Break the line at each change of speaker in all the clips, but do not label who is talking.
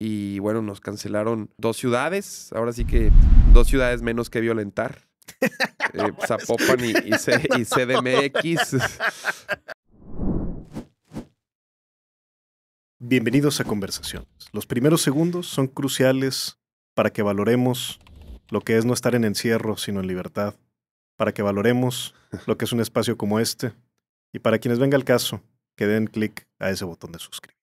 Y bueno, nos cancelaron dos ciudades, ahora sí que dos ciudades menos que violentar. Eh,
Zapopan y, CDMX. Bienvenidos a Conversaciones. Los primeros segundos son cruciales para que valoremos lo que es no estar en encierro, sino en libertad, para que valoremos lo que es un espacio como este, y para quienes venga el caso, que den clic a ese botón de suscribir.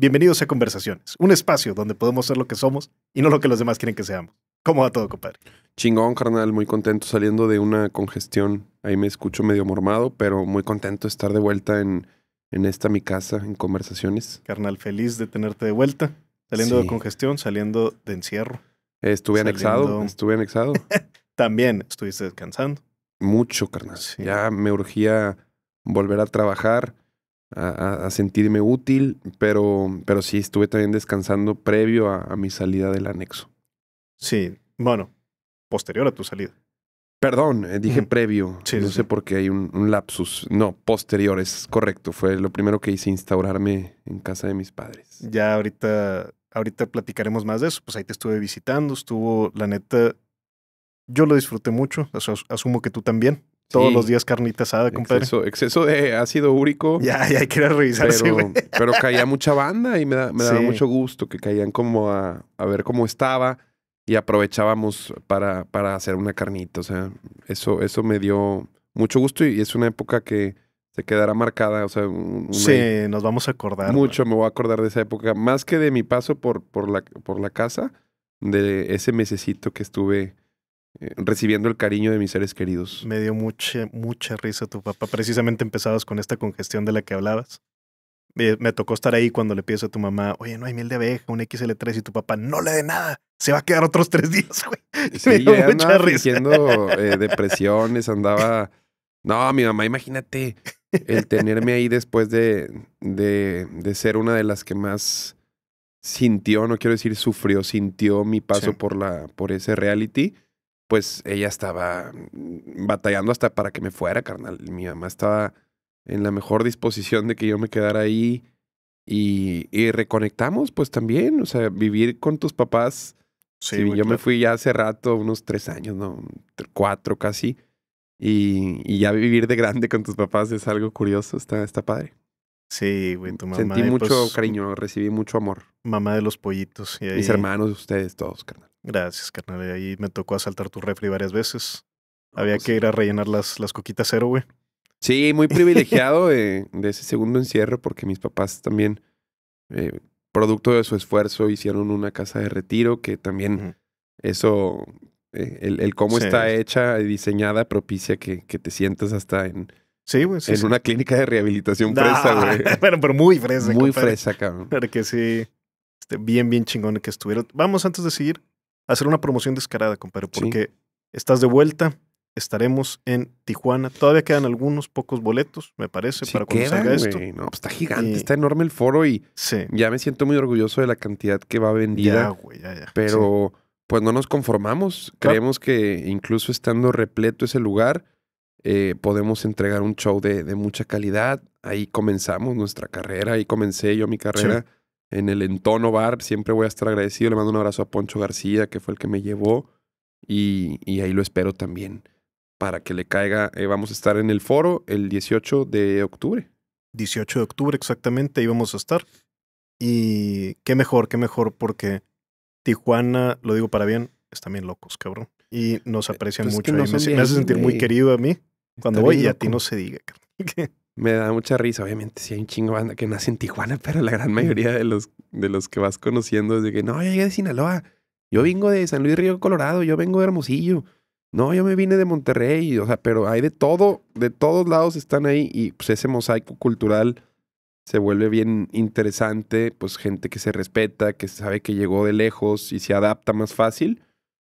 Bienvenidos a Conversaciones, un espacio donde podemos ser lo que somos y no lo que los demás quieren que seamos. ¿Cómo va todo, compadre? Chingón, carnal,
muy contento saliendo de una congestión. Ahí me escucho medio mormado, pero muy contento de estar de vuelta en, en esta mi casa, en Conversaciones.
Carnal, feliz de tenerte de vuelta, saliendo de congestión, saliendo de encierro. Estuve anexado,
estuve anexado. También
estuviste descansando.
Mucho, carnal. Ya me urgía volver a trabajar a, sentirme útil, pero, pero sí estuve también descansando previo a, mi salida del anexo. Sí,
bueno, posterior a tu salida.
Perdón, eh, dije previo. no sé por qué hay un, lapsus. No, posterior, es correcto. Fue lo primero que hice, instaurarme en casa de mis padres.
Ya ahorita, ahorita platicaremos más de eso. Pues ahí te estuve visitando, estuvo, la neta, yo lo disfruté mucho. asumo que tú también. Todos los días carnita asada, compadre. Exceso,
exceso de ácido úrico. Ya, ya hay que revisar, pero, caía mucha banda y me,
da, daba mucho gusto que caían
como a, ver cómo estaba y aprovechábamos para, para hacer una carnita. O sea, eso, eso me dio mucho gusto y, es una época que se quedará marcada. O sea, sí, nos vamos a acordar. Mucho me voy a acordar de esa época. Más que de mi paso por, por, la, por la casa, de ese mesecito que estuve eh, recibiendo
el cariño de mis seres queridos. Me dio mucha, mucha risa tu papá. Precisamente empezabas con esta congestión de la que hablabas. Me, tocó estar ahí cuando le pides a tu mamá, oye, no hay miel de abeja, un XL3, y tu papá, no le dé nada, se va a quedar otros tres días, güey. Sí, me dio mucha andaba risa.
Eh, depresiones, andaba... No, mi mamá, imagínate el tenerme ahí después de, de, de, ser una de las que más sintió, no quiero decir sufrió, sintió mi paso por, la, por ese reality pues ella estaba mm, batallando hasta para que me fuera, carnal. Mi mamá estaba en la mejor disposición de que yo me quedara ahí y, reconectamos, pues también, o sea, vivir con tus papás. Sí, yo me fui ya hace rato, unos tres años, no, cuatro casi, y, ya vivir de grande con tus papás es algo curioso, está, padre. Sí, güey, tu mamá. Sentí mucho pues,
cariño, recibí mucho amor. Mamá de los pollitos. Mis hermanos,
ustedes, todos,
carnal. Gracias, carnal. Eh, ahí me tocó asaltar tu refri varias veces. Había pues que ir a rellenar las, las coquitas cero, güey.
Sí, muy privilegiado eh, de, ese segundo encierro porque mis papás también, eh, producto de su esfuerzo, hicieron una casa de retiro que también eso, el, cómo está hecha y diseñada propicia que, te sientas hasta en,
Sí, una
clínica de rehabilitación fresa, güey. Pero,
pero muy fresa. Muy fresa, cabrón. Pero que sí. Este, bien, bien chingón que estuvieron. Vamos, antes de seguir, hacer una promoción descarada, compadre, porque estás de vuelta, estaremos en Tijuana. Todavía quedan algunos pocos boletos, me parece, para cuando salga esto. Pues, está gigante, está
enorme el foro y ya me siento muy orgulloso de la cantidad que va vendida.
Ya, Pero
pues no nos conformamos. Ah. Creemos que incluso estando repleto ese lugar, eh, podemos entregar un show de, de, mucha calidad. Ahí comenzamos nuestra carrera, ahí comencé yo mi carrera en el Entono Bar. Siempre voy a estar agradecido. Le mando un abrazo a Poncho García, que fue el que me llevó. Y, ahí lo espero también para que le caiga. Eh, vamos a estar en el foro el 18 de octubre.
18 de octubre, exactamente, ahí vamos a estar. Y qué mejor, qué mejor, porque Tijuana, lo digo para bien, están bien locos, cabrón. Y nos eh, aprecian pues mucho. me, hace sentir muy querido a mí cuando voy y a ti no se diga.
me da mucha risa. Obviamente, si hay un chingo banda que nace en Tijuana, pero la gran mayoría de los, de los que vas conociendo es de que no, yo llegué de Sinaloa, yo vengo de San Luis Río Colorado, yo vengo de Hermosillo, no, yo me vine de Monterrey, o sea, pero hay de todo, de todos lados están ahí y pues ese mosaico cultural se vuelve bien interesante, pues gente que se respeta, que sabe que llegó de lejos y se adapta más fácil.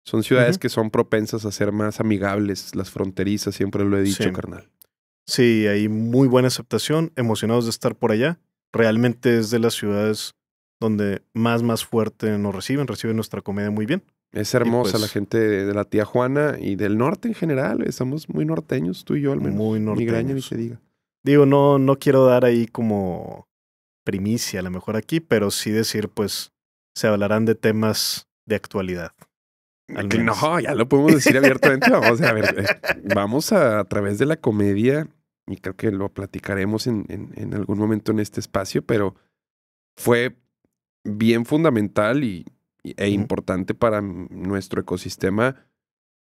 Son ciudades que son propensas a ser más
amigables, las fronterizas, siempre lo he dicho, carnal. Sí, hay muy buena aceptación, emocionados de estar por allá. Realmente es de las ciudades donde más, más fuerte nos reciben, reciben nuestra comida muy bien. Es hermosa la pues gente de la tía Juana y del
norte en general, estamos eh, muy norteños, tú y yo al menos. Muy norteños.
Digo, no, no quiero dar ahí como primicia a lo mejor aquí, pero sí decir, pues, se hablarán de temas de actualidad no, ya lo podemos decir abiertamente. vamos a ver,
eh, vamos a, través de la comedia, y creo que lo platicaremos en, en, algún momento en este espacio, pero fue bien fundamental y, e importante para nuestro ecosistema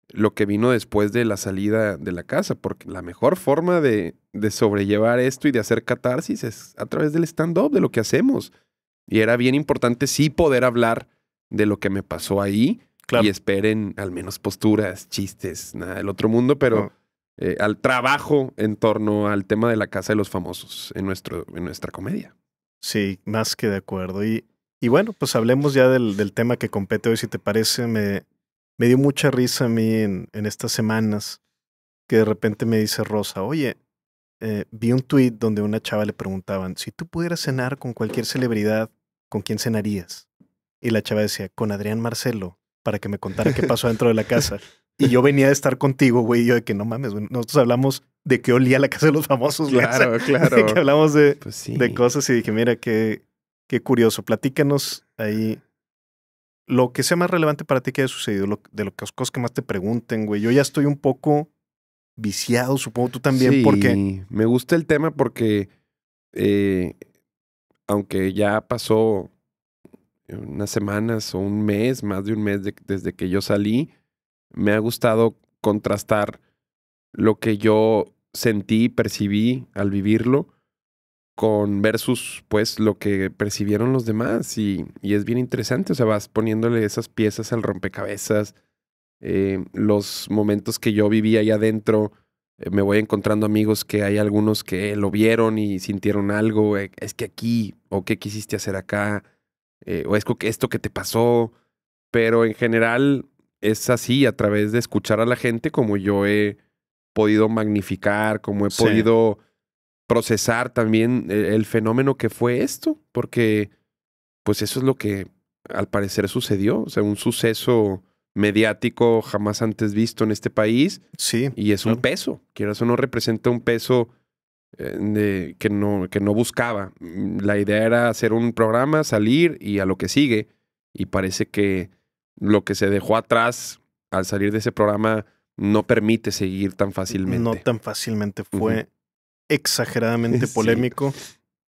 lo que vino después de la salida de la casa, porque la mejor forma de, de sobrellevar esto y de hacer catarsis es a través del stand-up, de lo que hacemos. Y era bien importante sí poder hablar de lo que me pasó ahí, y esperen al menos posturas, chistes, nada del otro mundo, pero eh, al trabajo en torno al tema de la casa de los famosos
en, nuestro, en nuestra comedia. Sí, más que de acuerdo. Y, bueno, pues hablemos ya del, tema que compete hoy, si te parece. Me, me dio mucha risa a mí en, estas semanas que de repente me dice Rosa, oye, eh, vi un tuit donde una chava le preguntaban, si tú pudieras cenar con cualquier celebridad, ¿con quién cenarías? Y la chava decía, con Adrián Marcelo para que me contara qué pasó dentro de la casa. Y yo venía de estar contigo, güey, y yo de que no mames, güey. Nosotros hablamos de que olía la casa de los famosos. Claro, claro. que hablamos de, pues de cosas y dije, mira, qué, qué curioso. Platícanos ahí lo que sea más relevante para ti que haya sucedido, de lo que, os cosas que más te pregunten, güey. Yo ya estoy un poco viciado, supongo tú también, porque...
me gusta el tema porque, eh, aunque ya pasó unas semanas o un mes, más de un mes desde que yo salí, me ha gustado contrastar lo que yo sentí, percibí al vivirlo con versus pues lo que percibieron los demás y, y es bien interesante, o sea, vas poniéndole esas piezas al rompecabezas, eh, los momentos que yo viví ahí adentro, eh, me voy encontrando amigos que hay algunos que lo vieron y sintieron algo, eh, es que aquí, o qué quisiste hacer acá, eh, o esto que te pasó, pero en general es así a través de escuchar a la gente como yo he podido magnificar, como he podido procesar también e-, el, fenómeno que fue esto, porque pues eso es lo que al parecer sucedió, o sea, un suceso mediático jamás antes visto en este país. Sí. Y es un peso, Quiero eso no representa un peso eh, de, que, no, que no buscaba. Mm, la idea era hacer un programa, salir y a lo que sigue. Y parece que lo que se dejó atrás al salir de ese programa no permite seguir tan fácilmente. No
tan fácilmente. Fue exageradamente polémico.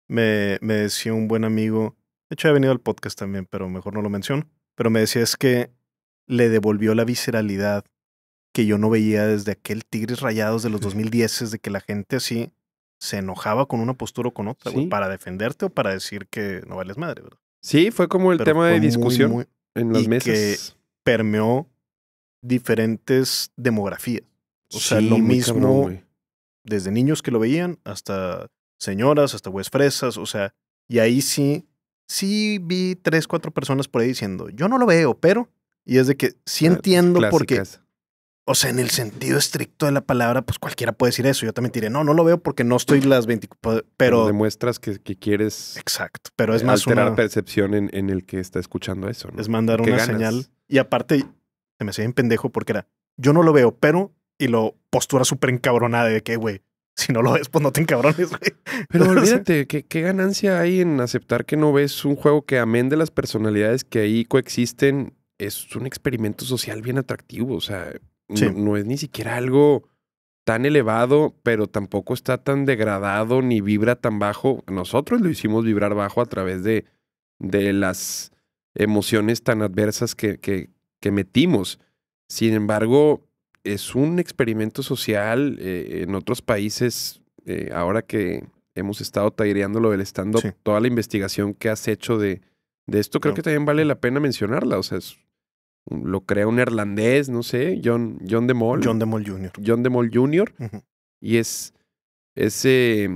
Me, me, decía un buen amigo, de hecho he venido al podcast también, pero mejor no lo menciono, pero me decía es que le devolvió la visceralidad que yo no veía desde aquel Tigres Rayados de los 2010, de que la gente así se enojaba con una postura o con otra, para defenderte o para decir que no vales madre, ¿verdad? Sí, fue como el tema de discusión en las meses Que permeó diferentes demografías.
O sea, lo mismo
desde niños que lo veían hasta señoras, hasta güeyes fresas, o sea, y ahí sí, sí vi tres, cuatro personas por ahí diciendo, yo no lo veo, pero, y es de que sí pues, entiendo por qué o sea, en el sentido estricto de la palabra, pues cualquiera puede decir eso. Yo también diré, no, no lo veo porque no estoy las 20, pero...
demuestras que, quieres... Exacto, pero es eh, más una... percepción en, el que está escuchando eso,
¿no? Es mandar una señal. Y aparte, se me hacía bien pendejo porque era, yo no lo veo, pero... Y lo postura súper encabronada de que, güey, si no lo ves, pues no te encabrones, güey. Pero olvídate,
¿qué, ¿qué, ganancia hay en aceptar que no ves un juego que, amén de las personalidades que ahí coexisten, es un experimento social bien atractivo? O sea, no, es ni siquiera algo tan elevado, pero tampoco está tan degradado ni vibra tan bajo. Nosotros lo hicimos vibrar bajo a través de, de las emociones tan adversas que, que, metimos. Sin embargo, es un experimento social eh, en otros países, eh, ahora que hemos estado taireando lo del estando toda la investigación que has hecho de, de esto, creo que también vale la pena mencionarla. O sea, es lo crea un irlandés, no sé, John, John DeMol. John DeMol Jr. John DeMol Jr. Y es, eh,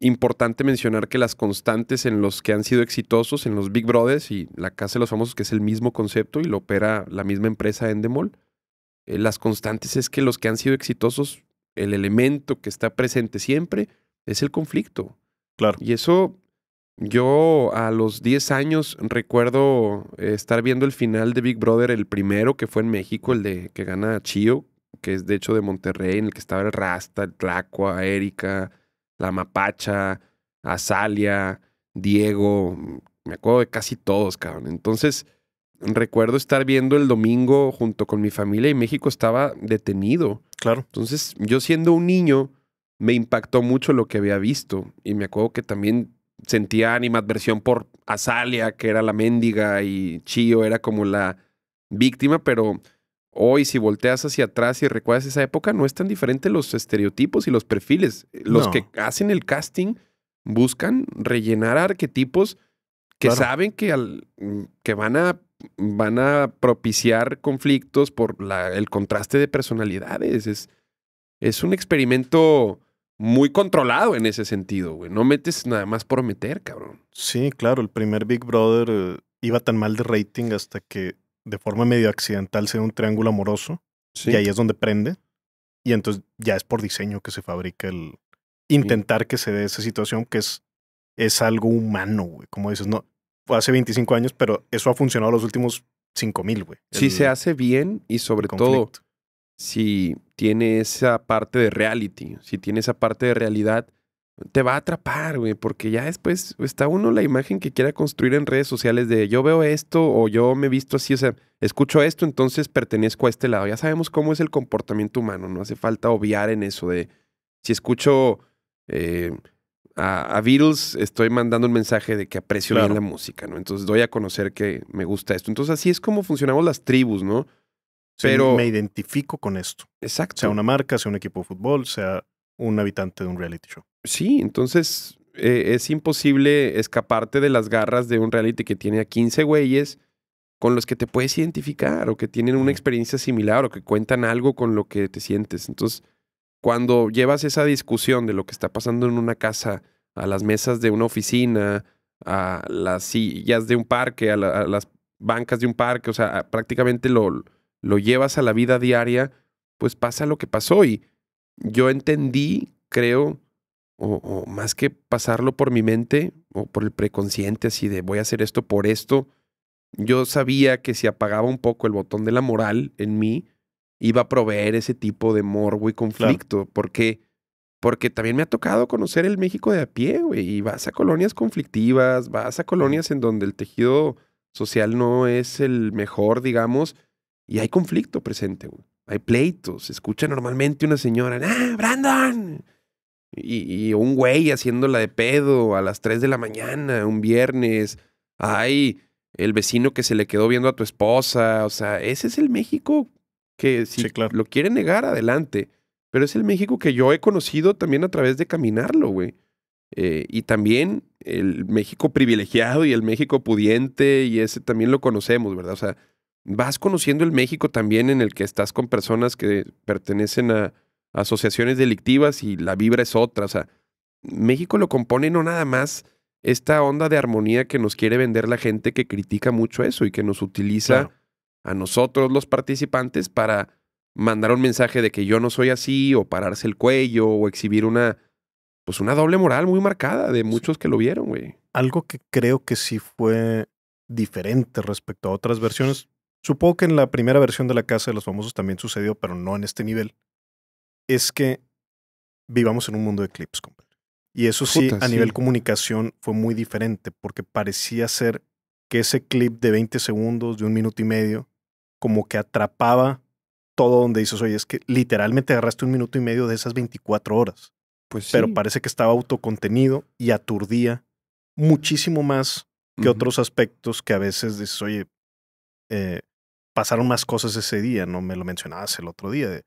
importante mencionar que las constantes en los que han sido exitosos, en los Big Brothers y la Casa de los Famosos, que es el mismo concepto y lo opera la misma empresa Endemol, eh, las constantes es que los que han sido exitosos, el elemento que está presente siempre es el conflicto. Claro. Y eso yo a los 10 años recuerdo estar viendo el final de Big Brother, el primero que fue en México, el de que gana Chio, que es de hecho de Monterrey, en el que estaba el Rasta, el Tlacua, Erika, la Mapacha, Azalia, Diego, me acuerdo de casi todos, cabrón. Entonces, recuerdo estar viendo el domingo junto con mi familia y México estaba detenido. Claro. Entonces, yo siendo un niño, me impactó mucho lo que había visto. Y me acuerdo que también sentía animadversión por Azalia, que era la mendiga, y Chio era como la víctima, pero hoy si volteas hacia atrás y recuerdas esa época, no es tan diferente los estereotipos y los perfiles. Los que hacen el casting buscan rellenar arquetipos que saben que, al, mm, que van, a, van a propiciar conflictos por la, el contraste de personalidades. Es, es un experimento muy controlado en ese sentido, güey. No metes
nada más por meter, cabrón. Sí, claro, el primer Big Brother eh, iba tan mal de rating hasta que de forma medio accidental se da un triángulo amoroso. Y ahí es donde prende. Y entonces ya es por diseño que se fabrica el intentar que se dé esa situación, que es, es algo humano, güey. Como dices, no, hace 25 años, pero eso ha funcionado los últimos 5000, güey. Sí, se
hace bien y sobre todo si tiene esa parte de reality, si tiene esa parte de realidad, te va a atrapar, güey, porque ya después está uno la imagen que quiera construir en redes sociales de yo veo esto o yo me visto así, o sea, escucho esto, entonces pertenezco a este lado. Ya sabemos cómo es el comportamiento humano, no hace falta obviar en eso de si escucho eh, a, Beatles, estoy mandando un mensaje de que aprecio bien la música, ¿no? Entonces doy a conocer que me gusta esto. Entonces
así es como funcionamos las tribus, ¿no? Pero me identifico con esto. Exacto. Sea una marca, sea un equipo de fútbol, sea un habitante de un reality show.
Sí, entonces eh, es imposible escaparte de las garras de un reality que tiene a 15 güeyes con los que te puedes identificar o que tienen una experiencia similar o que cuentan algo con lo que te sientes. Entonces, cuando llevas esa discusión de lo que está pasando en una casa a las mesas de una oficina, a las sillas de un parque, a las bancas de un parque, o sea, prácticamente lo, lo llevas a la vida diaria, pues pasa lo que pasó. Y yo entendí, creo, o, más que pasarlo por mi mente o por el preconsciente, así de voy a hacer esto por esto, yo sabía que si apagaba un poco el botón de la moral en mí, iba a proveer ese tipo de morbo y conflicto, porque, porque también me ha tocado conocer el México de a pie, güey, y vas a colonias conflictivas, vas a colonias en donde el tejido social no es el mejor, digamos, y hay conflicto presente, güey. Hay pleitos. Se escucha normalmente una señora, ¡Ah, Brandon! Y, y, un güey haciéndola de pedo a las 3 de la mañana, un viernes. hay el vecino que se le quedó viendo a tu esposa. O sea, ese es el México que si lo quiere negar, adelante. Pero es el México que yo he conocido también a través de caminarlo, güey. Eh, y también el México privilegiado y el México pudiente, y ese también lo conocemos, ¿verdad? O sea, vas conociendo el México también en el que estás con personas que pertenecen a asociaciones delictivas y la vibra es otra. O sea, México lo compone no nada más esta onda de armonía que nos quiere vender la gente que critica mucho eso y que nos utiliza a nosotros los participantes para mandar un mensaje de que yo no soy así o pararse el cuello o exhibir una pues una doble moral muy marcada de muchos
que lo vieron, güey. Algo que creo que sí fue diferente respecto a otras versiones, supongo que en la primera versión de La Casa de los Famosos también sucedió, pero no en este nivel, es que vivamos en un mundo de clips, compadre. Y eso sí, a nivel comunicación fue muy diferente, porque parecía ser que ese clip de 20 segundos, de un minuto y medio, como que atrapaba todo donde dices, oye, es que literalmente agarraste un minuto y medio de esas 24 horas. Pues Pero parece que estaba autocontenido y aturdía muchísimo más que otros aspectos que a veces dices, oye, eh, pasaron más cosas ese día, ¿no? Me lo mencionabas el otro día. De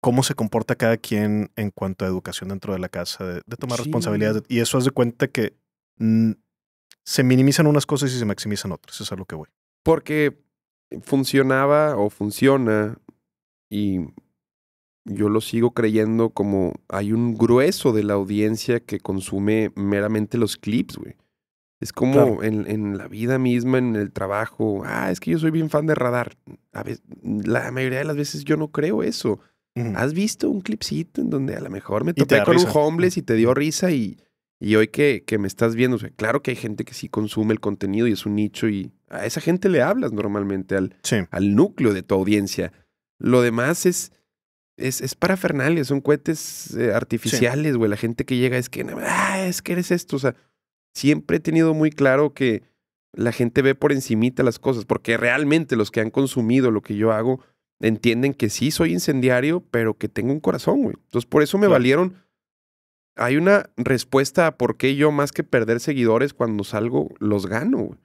cómo se comporta cada quien en cuanto a educación dentro de la casa, de, tomar responsabilidad, responsabilidades. Y eso hace cuenta que se minimizan unas cosas y se maximizan otras. Eso es a lo que voy.
Porque funcionaba o funciona y yo lo sigo creyendo como hay un grueso de la audiencia que consume meramente los clips, güey. Es como en, la vida misma, en el trabajo. Ah, es que yo soy bien fan de radar. A veces, la mayoría de las veces yo no creo eso. ¿Has visto un clipcito en donde a lo mejor me topé con un homeless y te dio risa y, hoy que, que, me estás viendo? claro que hay gente que sí consume el contenido y es un nicho y a esa gente le hablas normalmente al, núcleo de tu audiencia. Lo demás es es, es parafernalia, son cohetes eh, artificiales, güey. La gente que llega es que, ah, es que eres esto. O sea, siempre he tenido muy claro que la gente ve por encimita las cosas, porque realmente los que han consumido lo que yo hago entienden que sí soy incendiario, pero que tengo un corazón, güey. Entonces, por eso me valieron. Hay una respuesta a por qué yo, más que perder seguidores cuando salgo, los gano, güey.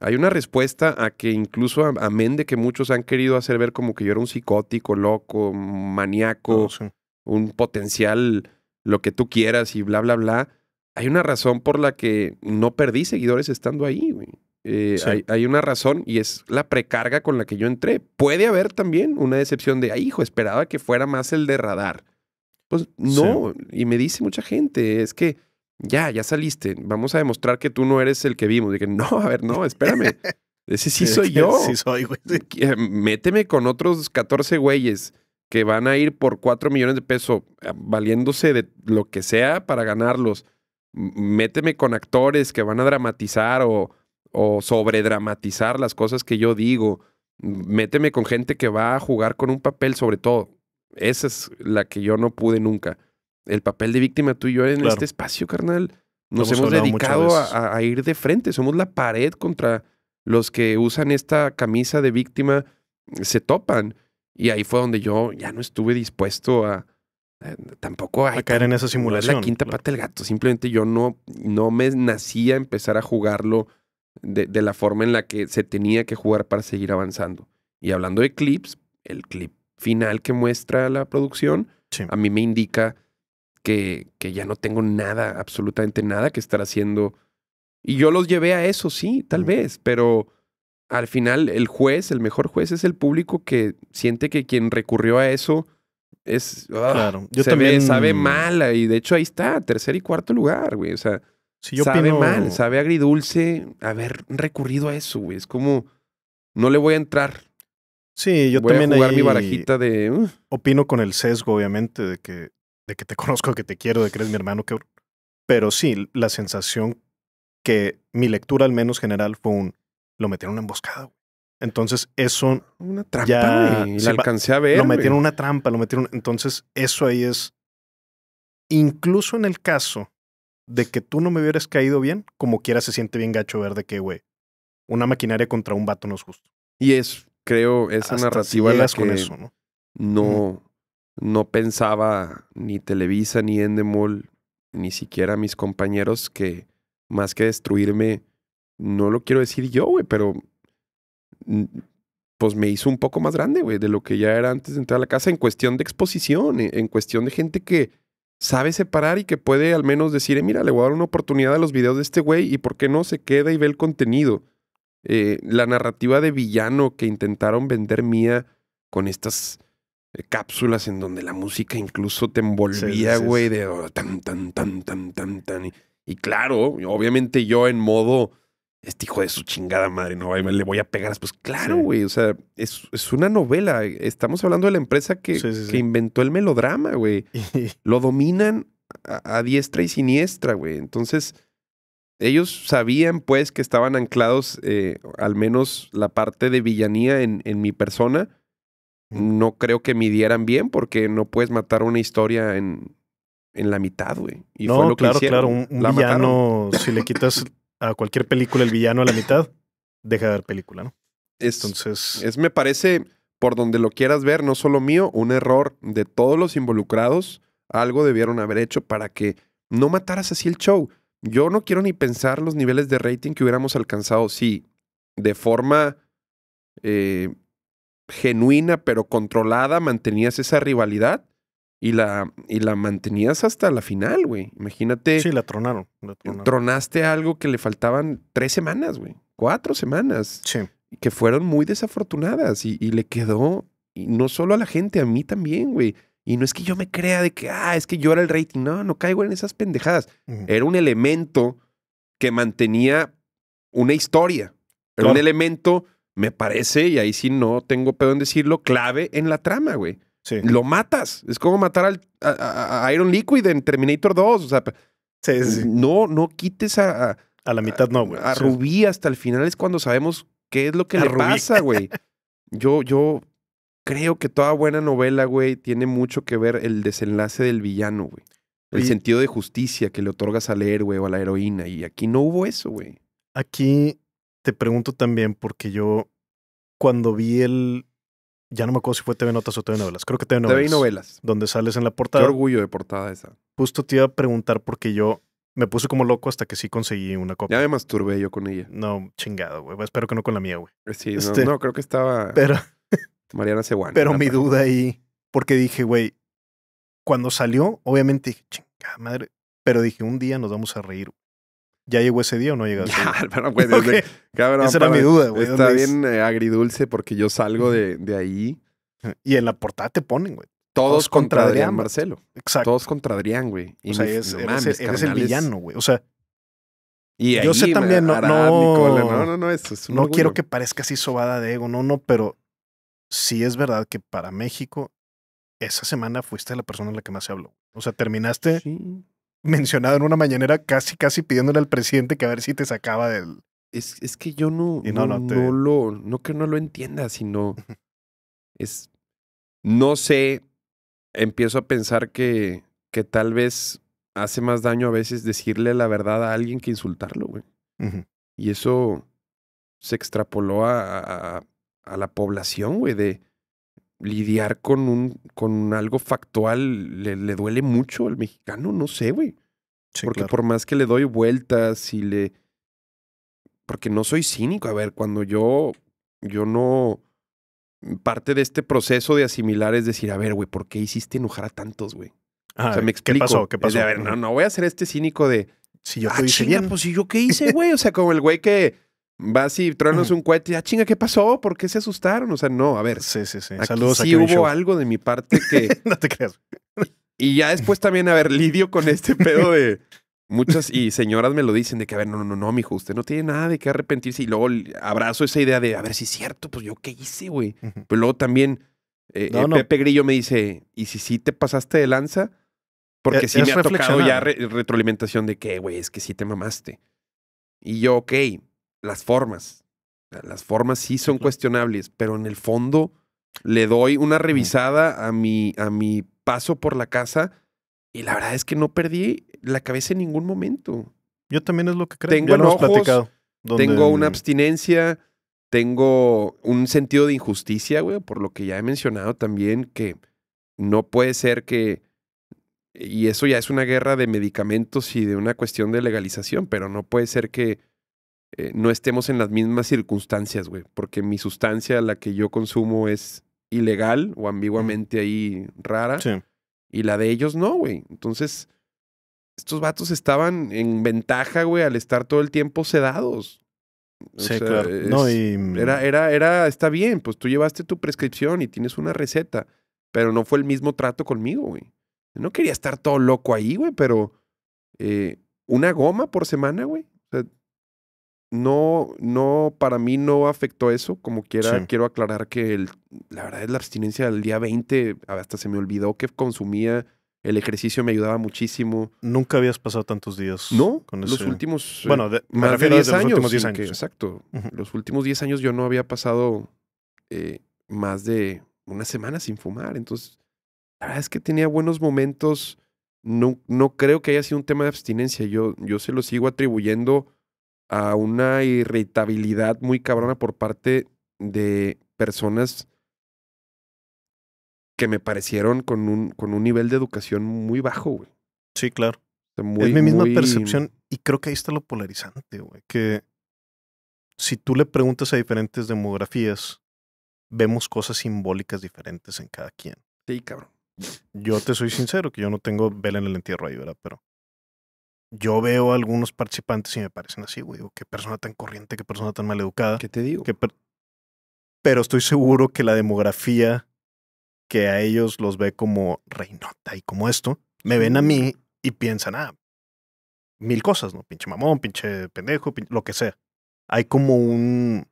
Hay una respuesta a que incluso amén de que muchos han querido hacer ver como que yo era un psicótico, loco, maníaco, oh, un potencial, lo que tú quieras y bla, bla, bla hay una razón por la que no perdí seguidores estando ahí, eh, hay, una razón y es la precarga con la que yo entré. Puede haber también una decepción de, ah, hijo, esperaba que fuera más el de radar. Pues no, y me dice mucha gente, es que ya, ya saliste, vamos a demostrar que tú no eres el que vimos. Dije, no, a ver, no, espérame. Ese sí soy yo. Sí soy, güey. Eh, méteme con otros 14 güeyes que van a ir por 4 millones de pesos eh, valiéndose de lo que sea para ganarlos méteme con actores que van a dramatizar o, o sobredramatizar las cosas que yo digo. Méteme con gente que va a jugar con un papel, sobre todo. Esa es la que yo no pude nunca. El papel de víctima tú y yo en este espacio, carnal. Nos hemos, dedicado a, ir de frente. Somos la pared contra los que usan esta camisa de víctima. Se topan. Y ahí fue donde yo ya no estuve dispuesto a, tampoco hay a caer en esa simulación. es la quinta pata del gato. Simplemente yo no, no me nacía empezar a jugarlo de, de, la forma en la que se tenía que jugar para seguir avanzando. Y hablando de clips, el clip final que muestra la producción, a mí me indica que, que ya no tengo nada, absolutamente nada que estar haciendo. Y yo los llevé a eso, sí, tal vez, pero al final el juez, el mejor juez es el público que siente que quien recurrió a eso es. claro. Ah, yo también. sabe mal. Y de hecho ahí está, tercer y cuarto lugar, güey. O sea. Si yo sabe mal, sabe agridulce haber recurrido a eso, güey. Es como. No le voy a entrar. Sí, yo voy también. A jugar mi barajita de. Uh.
Opino con el sesgo, obviamente, de que, de que te conozco, que te quiero, de que eres mi hermano, que. Pero sí, la sensación que mi lectura, al menos general, fue un. Lo metieron en emboscada, güey. Entonces, eso. Una trampa. Ya, la alcancé a ver. Lo metieron una trampa, lo metieron. Entonces, eso ahí es. Incluso en el caso de que tú no me hubieras caído bien, como quiera se siente bien gacho ver de que, güey, una maquinaria contra un vato no es justo.
Y es, creo, esa narrativa la que con eso, ¿no? No, no pensaba ni Televisa, ni Endemol, ni siquiera mis compañeros que más que destruirme, no lo quiero decir yo, güey, pero pues me hizo un poco más grande, güey, de lo que ya era antes de entrar a la casa, en cuestión de exposición, e, en cuestión de gente que sabe separar y que puede al menos decir, eh, mira, le voy a dar una oportunidad a los videos de este güey y por qué no se queda y ve el contenido. Eh, la narrativa de villano que intentaron vender mía con estas eh, cápsulas en donde la música incluso te envolvía, güey, de oh, tan, tan, tan, tan, tan, tan. y claro, obviamente yo en modo este hijo de su chingada madre, no, le voy a pegar. Pues claro, güey, o sea, es, es, una novela. Estamos hablando de la empresa que, inventó el melodrama, güey. Lo dominan a, diestra y siniestra, güey. Entonces, ellos sabían, pues, que estaban anclados, eh, al menos la parte de villanía en, en mi persona. No creo que midieran bien porque no puedes matar una historia en, en la mitad, güey. Y fue lo claro, que claro. Un,
si le quitas a cualquier película el villano a la mitad, deja de dar película, ¿no?
Entonces. Es, me parece, por donde lo quieras ver, no solo mío, un error de todos los involucrados. Algo debieron haber hecho para que no mataras así el show. Yo no quiero ni pensar los niveles de rating que hubiéramos alcanzado si de forma eh, genuina pero controlada mantenías esa rivalidad y la, y la mantenías hasta la final, güey. Imagínate. Sí, la tronaron, Tronaste algo que le faltaban tres semanas, güey. Cuatro semanas. Sí. Que fueron muy desafortunadas y, le quedó, y no solo a la gente, a mí también, güey. Y no es que yo me crea de que, ah, es que yo era el rating. No, no caigo en esas pendejadas. Era un elemento que mantenía una historia. Era un elemento, me parece, y ahí sí no tengo pedo en decirlo, clave en la trama, güey. Lo matas. Es como matar al, a, Iron Liquid en Terminator 2. O sea, No, no quites a. A, la mitad, no, güey. A, Rubí hasta el final es cuando sabemos qué es lo que le pasa, güey. Yo, yo creo que toda buena novela, güey, tiene mucho que ver el desenlace del villano, güey. El sentido de justicia que le otorgas al héroe o
a la heroína. Y aquí no hubo eso, güey. Aquí te pregunto también, porque yo cuando vi el, ya no me acuerdo si fue TV Notas o TV Novelas. Creo que TV Novelas. TV Novelas. Donde sales en la portada. Qué orgullo de portada esa. Justo te iba a preguntar porque yo me puse como loco hasta que sí conseguí una copia. Ya me masturbé yo con ella. No, chingado, güey. Espero que no con la mía, güey. Eh, sí, este, no, creo que estaba. Pero. Mariana Seguán. Pero mi duda ahí, porque dije, güey, cuando salió, obviamente dije, chingada madre. Pero dije, un día nos vamos a reír. ¿Ya llegó ese día o no llegaste? Ya, pero, güey, desde,
Esa era mi duda, güey. Está bien
eh, agridulce porque yo salgo de, de, ahí. Y en la portada te ponen, güey. Todos, contra, Adrián Marcelo. Exacto. Todos contra Adrián, güey. o sea, es, eres, el villano, güey. O sea, yo sé también, no, no, no, no, no, no quiero que parezca así sobada de ego, no, no, pero sí es verdad que para México esa semana fuiste la persona en la que más se habló. O sea, terminaste mencionado en una mañanera casi, casi pidiéndole al presidente que a ver si te sacaba del... Es, es que yo no, no, lo,
no que no lo entienda, sino es, no sé, empiezo a pensar que, que tal vez hace más daño a veces decirle la verdad a alguien que insultarlo, güey. Y eso se extrapoló a, a, a la población, güey, de lidiar con, un, con algo factual le, duele mucho al mexicano, no sé, güey. porque por más que le doy vueltas y le... Porque no soy cínico, a ver, cuando yo, yo no... Parte de este proceso de asimilar es decir, a ver, güey, ¿por qué hiciste enojar a tantos, güey? o ah, sea, me explico. ¿Qué pasó? ¿Qué pasó? a ver, no, no voy a ser este cínico de. Si yo ah, pues si yo qué hice, güey. O sea, como el güey que vas y tráenos un cohete y ah, chinga, ¿qué pasó? ¿Por qué se asustaron? O sea, no, a ver. Sí, sí, sí. Saludos sí hubo algo de mi parte que. no te creas. y ya después también, a ver, lidio con este pedo de. Muchas y señoras me lo dicen de que, a ver, no, no, no, no, mijo, usted no tiene nada de qué arrepentirse. Y luego abrazo esa idea de, a ver si es cierto, pues yo qué hice, güey. Pero luego también eh, no, Pepe Grillo me dice, ¿y si sí te pasaste de lanza? Porque e-, sí me ha tocado ya retroalimentación de que, güey, es que sí te mamaste. Y yo, ok, las formas. Las formas sí son cuestionables, pero en el fondo le doy una revisada a mi, a mi paso por la casa y la verdad es que no perdí la cabeza en ningún momento.
Yo también es lo que creo. Tengo platicado, tengo una
abstinencia, tengo un sentido de injusticia, güey, por lo que ya he mencionado también, que no puede ser que... Y eso ya es una guerra de medicamentos y de una cuestión de legalización, pero no puede ser que eh, no estemos en las mismas circunstancias, güey, porque mi sustancia, la que yo consumo, es ilegal o ambiguamente ahí rara. Sí. Y la de ellos no, güey. Entonces, estos vatos estaban en ventaja, güey, al estar todo el tiempo sedados. sí, claro. no, y... Mm, era, era, era, está bien, pues tú llevaste tu prescripción y tienes una receta, pero no fue el mismo trato conmigo, güey. No quería estar todo loco ahí, güey, pero eh, una goma por semana, güey. O sea, no, no, para mí no afectó eso. Como quiera, quiero aclarar que la verdad es la abstinencia del día 20, hasta se me olvidó que consumía. El ejercicio me ayudaba muchísimo. Nunca habías pasado tantos días. No, los últimos. Bueno, más de 10 años. exacto. Los últimos 10 años yo no había pasado eh, más de una semana sin fumar. Entonces, la verdad es que tenía buenos momentos. No, no creo que haya sido un tema de abstinencia. Yo, yo se lo sigo atribuyendo a una irritabilidad muy cabrona por parte de personas que me parecieron con un,
con un nivel de educación muy bajo, güey. Sí, claro. es mi misma percepción y creo que ahí está lo polarizante, güey. Que si tú le preguntas a diferentes demografías, vemos cosas simbólicas diferentes en cada quien. Sí, cabrón. Yo te soy sincero que yo no tengo vela en el entierro ahí, ¿verdad? Pero yo veo a algunos participantes y me parecen así, güey. Qué persona tan corriente, qué persona tan maleducada. ¿Qué te digo? Pero estoy seguro que la demografía que a ellos los ve como reinota y como esto, me ven a mí y piensan, ah, mil cosas, ¿no? Pinche mamón, pinche pendejo, lo que sea. Hay como un...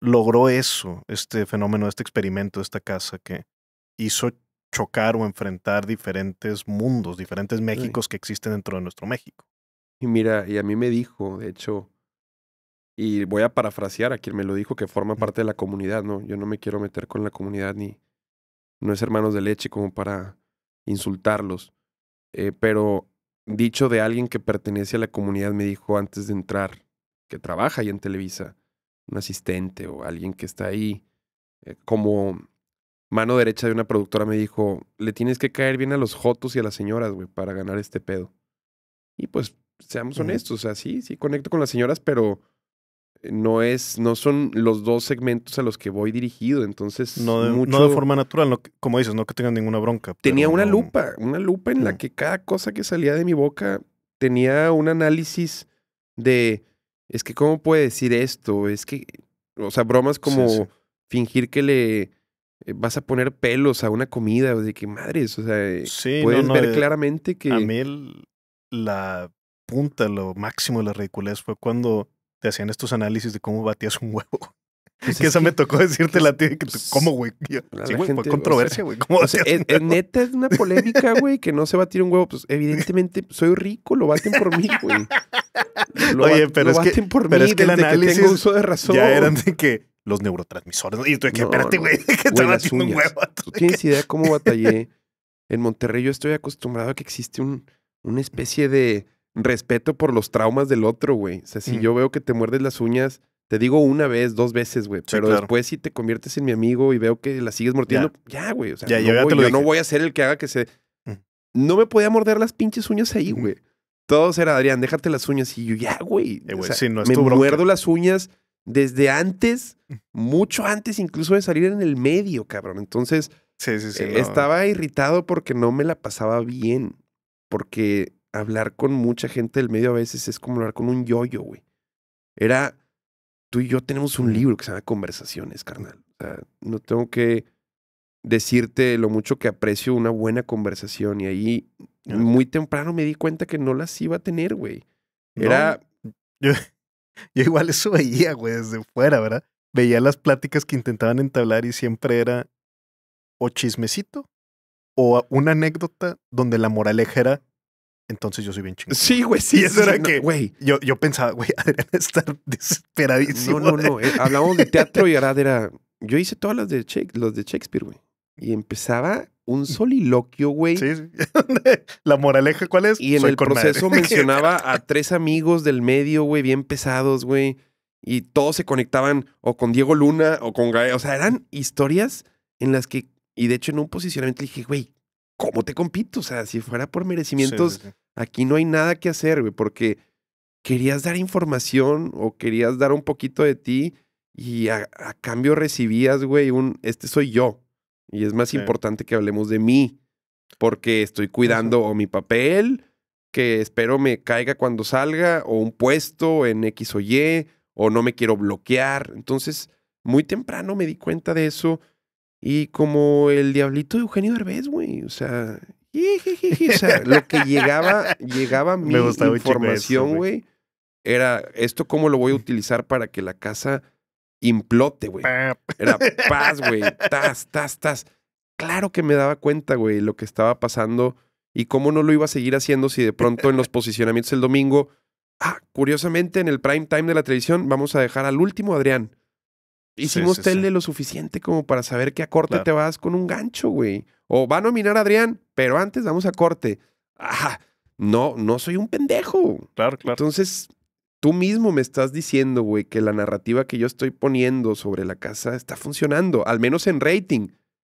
Logró eso, este fenómeno, este experimento, esta casa que hizo chocar o enfrentar diferentes mundos, diferentes Méxicos que existen dentro de nuestro México. Y mira,
y a mí me dijo, de hecho, y voy a parafrasear a quien me lo dijo, que forma parte de la comunidad, ¿no? Yo no me quiero meter con la comunidad ni, no es hermanos de leche como para insultarlos, eh, pero dicho de alguien que pertenece a la comunidad, me dijo antes de entrar, que trabaja ahí en Televisa, un asistente o alguien que está ahí, eh, como mano derecha de una productora me dijo, le tienes que caer bien a los jotos y a las señoras, güey, para ganar este pedo. Y pues, seamos honestos, o sea, sí, sí conecto con las señoras, pero eh, no es, no son los dos segmentos a los que voy dirigido, entonces no de, de forma
natural, como dices, no que tengan ninguna bronca.
Tenía una lupa, una lupa en la mm. que cada cosa que salía de mi boca tenía un análisis de, es que cómo puede decir esto, es que, o sea, bromas como fingir que le eh, vas a poner pelos a una comida, de que madres, o
sea, eh, sí, puedes ver eh, claramente que... A mí la punta, lo máximo de la ridiculez fue cuando te hacían estos análisis de cómo batías un huevo. Pues que esa me tocó decirte la pues, tía que pues, ¿cómo, güey? fue controversia, güey. es, neta, es
una polémica, güey, que no se tirar un huevo. Pues evidentemente soy rico, lo baten por mí, güey. Oye, pero lo baten que, por pero es que el análisis uso de razón. Ya eran de
que los neurotransmisores. Y tú, que, espérate, güey, que estaba haciendo un huevo. ¿Tú tienes idea cómo batallé?
en Monterrey yo estoy acostumbrado a que existe un, una especie de respeto por los traumas del otro, güey. O sea, si mm. yo veo que te muerdes las uñas, te digo una vez, dos veces, güey. pero después si te conviertes en mi amigo y veo que la sigues mordiendo, ya, güey. O sea, yo no voy a ser el que haga que se... Mm. No me podía morder las pinches uñas ahí, mm. güey. Todo será, era, Adrián, déjate las uñas. Y yo, ya, güey. Eh, o no me muerdo las uñas desde antes, mm. mucho antes incluso de salir en el medio, cabrón. Entonces, eh, estaba irritado porque no me la pasaba bien. Porque hablar con mucha gente del medio a veces es como hablar con un yoyo, güey. Era, tú y yo tenemos un libro que se llama Conversaciones, carnal. no tengo que decirte lo mucho que aprecio una buena conversación. Y ahí muy temprano me di cuenta que no las iba a tener, güey. Era...
Yo igual eso veía, güey, desde fuera, ¿verdad? Veía las pláticas que intentaban entablar y siempre era o chismecito o una anécdota donde la moraleja era entonces yo soy bien chingón. Sí, güey, sí. eso era que, güey. Yo, yo pensaba, güey, estar desesperadísimo. No, no, no. Eh, hablábamos de teatro y ahora
era. Yo hice todas las de, Shakespeare, los de Shakespeare, güey. Y empezaba un soliloquio,
güey. Sí, La moraleja, ¿cuál es? Y en el proceso mencionaba
a tres amigos del medio, güey, bien pesados, güey. Y todos se conectaban o con Diego Luna o con Gael. O sea, eran historias en las que. Y de hecho, en un posicionamiento dije, güey, ¿cómo te compito? O sea, si fuera por merecimientos, aquí no hay nada que hacer, güey, porque querías dar información o querías dar un poquito de ti y a cambio recibías, güey, un este soy yo. Y es más importante que hablemos de mí, porque estoy cuidando o mi papel, que espero me caiga cuando salga, o un puesto en X o Y, o no me quiero bloquear. Entonces, muy temprano me di cuenta de eso. Y como el diablito de Eugenio Derbez, güey. O sea, lo que llegaba, llegaba mi información, güey, era esto cómo lo voy a utilizar para que la casa implote, güey. Ah. Era paz, güey. Taz, tas, tas. Claro que me daba cuenta, güey, lo que estaba pasando y cómo no lo iba a seguir haciendo si de pronto en los posicionamientos el domingo. Ah, curiosamente, en el prime time de la televisión vamos a dejar al último Adrián. Hicimos tele lo suficiente como para saber que a corte te vas con un gancho, güey. O va a nominar a Adrián, pero antes vamos a corte. Ajá. no, no soy un pendejo. Claro, claro. Entonces, tú mismo me estás diciendo, güey, que la narrativa que yo estoy poniendo sobre la casa está funcionando, al menos en rating,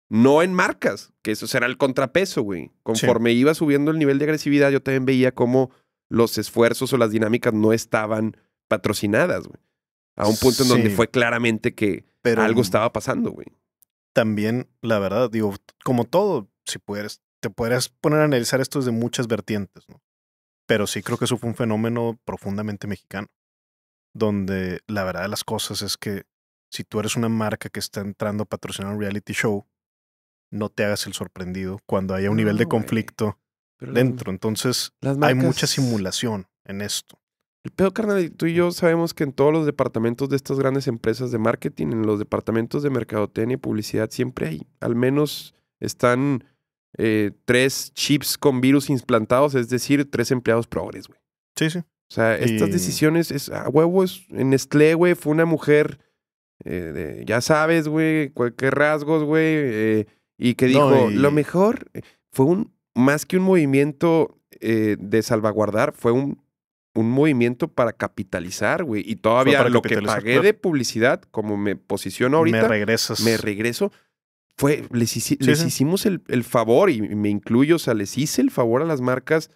no en marcas, que eso será el contrapeso, güey. Conforme iba subiendo el nivel de agresividad, yo también veía cómo los esfuerzos o las dinámicas
no estaban patrocinadas, güey. A un punto en donde fue
claramente que algo estaba
pasando, güey. También, la verdad, digo, como todo, si puedes, te podrías poner a analizar esto desde muchas vertientes, ¿no? Pero sí creo que eso fue un fenómeno profundamente mexicano, donde la verdad de las cosas es que si tú eres una marca que está entrando a patrocinar un reality show, no te hagas el sorprendido cuando haya un nivel de conflicto dentro. Entonces, hay mucha simulación en esto.
El pedo, carnal, tú y yo sabemos que en todos los departamentos de estas grandes empresas de marketing, en los departamentos de mercadotecnia y publicidad, siempre hay, al menos están eh, tres chips con virus implantados, es decir, tres empleados progres, güey. Sí, sí. O sea, estas decisiones es a huevos. En Estlé, güey, fue una mujer, eh, ya sabes, güey, cualquier rasgos, güey, eh, y que dijo, lo mejor fue un, más que un movimiento de salvaguardar, fue un un movimiento para capitalizar, güey. Y todavía lo que pagué de publicidad, como me posiciono ahorita. Me regresas. Me regreso fue, les, hicimos el, favor, y me incluyo, o sea, les hice el favor a las marcas